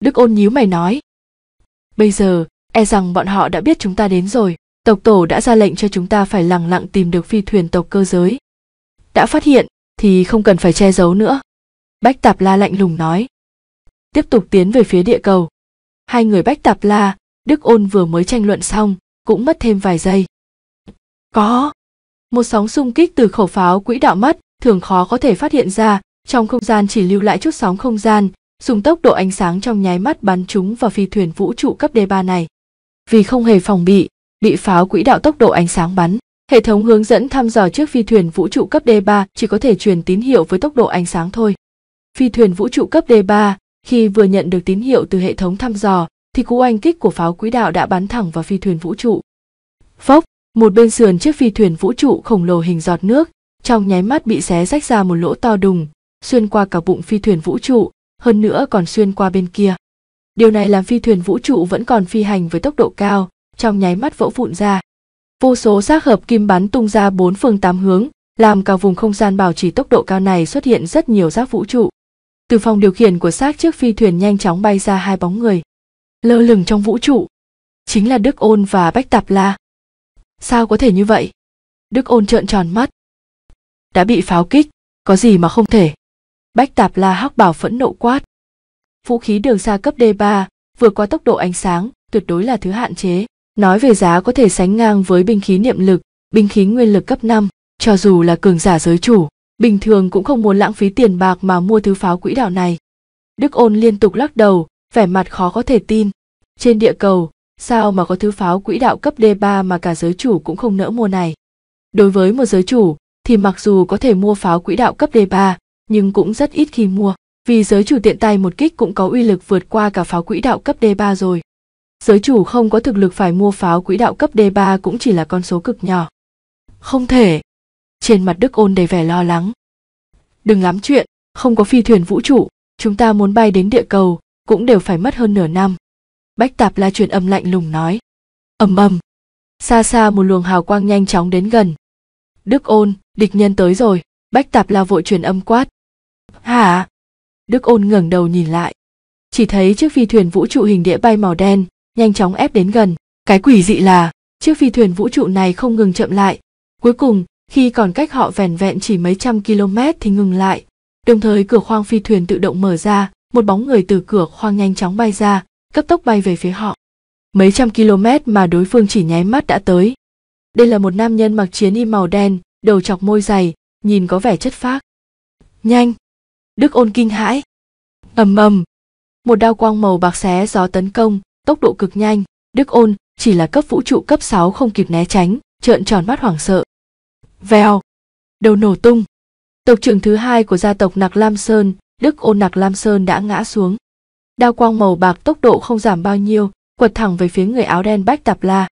[SPEAKER 1] đức ôn nhíu mày nói bây giờ e rằng bọn họ đã biết chúng ta đến rồi tộc tổ đã ra lệnh cho chúng ta phải lặng lặng tìm được phi thuyền tộc cơ giới đã phát hiện thì không cần phải che giấu nữa bách tạp la lạnh lùng nói tiếp tục tiến về phía địa cầu hai người bách tạp la đức ôn vừa mới tranh luận xong cũng mất thêm vài giây có một sóng xung kích từ khẩu pháo quỹ đạo mắt thường khó có thể phát hiện ra trong không gian chỉ lưu lại chút sóng không gian dùng tốc độ ánh sáng trong nháy mắt bắn chúng vào phi thuyền vũ trụ cấp D3 này. Vì không hề phòng bị, bị pháo quỹ đạo tốc độ ánh sáng bắn, hệ thống hướng dẫn thăm dò trước phi thuyền vũ trụ cấp D3 chỉ có thể truyền tín hiệu với tốc độ ánh sáng thôi. Phi thuyền vũ trụ cấp D3 khi vừa nhận được tín hiệu từ hệ thống thăm dò thì cú oanh kích của pháo quỹ đạo đã bắn thẳng vào phi thuyền vũ trụ. Phốc, một bên sườn chiếc phi thuyền vũ trụ khổng lồ hình giọt nước, trong nháy mắt bị xé rách ra một lỗ to đùng, xuyên qua cả bụng phi thuyền vũ trụ, hơn nữa còn xuyên qua bên kia. Điều này làm phi thuyền vũ trụ vẫn còn phi hành với tốc độ cao, trong nháy mắt vỡ vụn ra. Vô số xác hợp kim bắn tung ra bốn phương tám hướng, làm cả vùng không gian bảo trì tốc độ cao này xuất hiện rất nhiều giác vũ trụ. Từ phòng điều khiển của xác chiếc phi thuyền nhanh chóng bay ra hai bóng người lơ lửng trong vũ trụ chính là đức ôn và bách tạp la sao có thể như vậy đức ôn trợn tròn mắt đã bị pháo kích có gì mà không thể bách tạp la hắc bảo phẫn nộ quát vũ khí đường xa cấp d 3 vượt qua tốc độ ánh sáng tuyệt đối là thứ hạn chế nói về giá có thể sánh ngang với binh khí niệm lực binh khí nguyên lực cấp 5, cho dù là cường giả giới chủ bình thường cũng không muốn lãng phí tiền bạc mà mua thứ pháo quỹ đạo này đức ôn liên tục lắc đầu vẻ mặt khó có thể tin. Trên địa cầu, sao mà có thứ pháo quỹ đạo cấp D3 mà cả giới chủ cũng không nỡ mua này. Đối với một giới chủ, thì mặc dù có thể mua pháo quỹ đạo cấp D3, nhưng cũng rất ít khi mua, vì giới chủ tiện tay một kích cũng có uy lực vượt qua cả pháo quỹ đạo cấp D3 rồi. Giới chủ không có thực lực phải mua pháo quỹ đạo cấp D3 cũng chỉ là con số cực nhỏ. Không thể. Trên mặt Đức Ôn đầy vẻ lo lắng. Đừng lắm chuyện, không có phi thuyền vũ trụ, chúng ta muốn bay đến địa cầu, cũng đều phải mất hơn nửa năm bách tạp la truyền âm lạnh lùng nói ầm ầm xa xa một luồng hào quang nhanh chóng đến gần đức ôn địch nhân tới rồi bách tạp la vội truyền âm quát hả đức ôn ngẩng đầu nhìn lại chỉ thấy chiếc phi thuyền vũ trụ hình đĩa bay màu đen nhanh chóng ép đến gần cái quỷ dị là chiếc phi thuyền vũ trụ này không ngừng chậm lại cuối cùng khi còn cách họ vẻn vẹn chỉ mấy trăm km thì ngừng lại đồng thời cửa khoang phi thuyền tự động mở ra một bóng người từ cửa khoang nhanh chóng bay ra, cấp tốc bay về phía họ. Mấy trăm km mà đối phương chỉ nháy mắt đã tới. Đây là một nam nhân mặc chiến y màu đen, đầu chọc môi dày, nhìn có vẻ chất phác. Nhanh! Đức ôn kinh hãi. ầm ầm! Một đao quang màu bạc xé gió tấn công, tốc độ cực nhanh, Đức ôn chỉ là cấp vũ trụ cấp 6 không kịp né tránh, trợn tròn mắt hoảng sợ. Vèo! Đầu nổ tung! Tộc trưởng thứ hai của gia tộc Nặc Lam Sơn Đức Ôn Nặc Lam Sơn đã ngã xuống. Đao quang màu bạc tốc độ không giảm bao nhiêu, quật thẳng về phía người áo đen Bách Tạp La.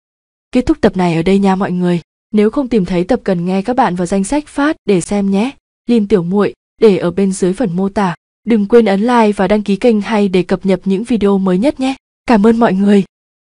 [SPEAKER 1] Kết thúc tập này ở đây nha mọi người. Nếu không tìm thấy tập cần nghe các bạn vào danh sách phát để xem nhé. Lin tiểu muội để ở bên dưới phần mô tả. Đừng quên ấn like và đăng ký kênh hay để cập nhật những video mới nhất nhé. Cảm ơn mọi người.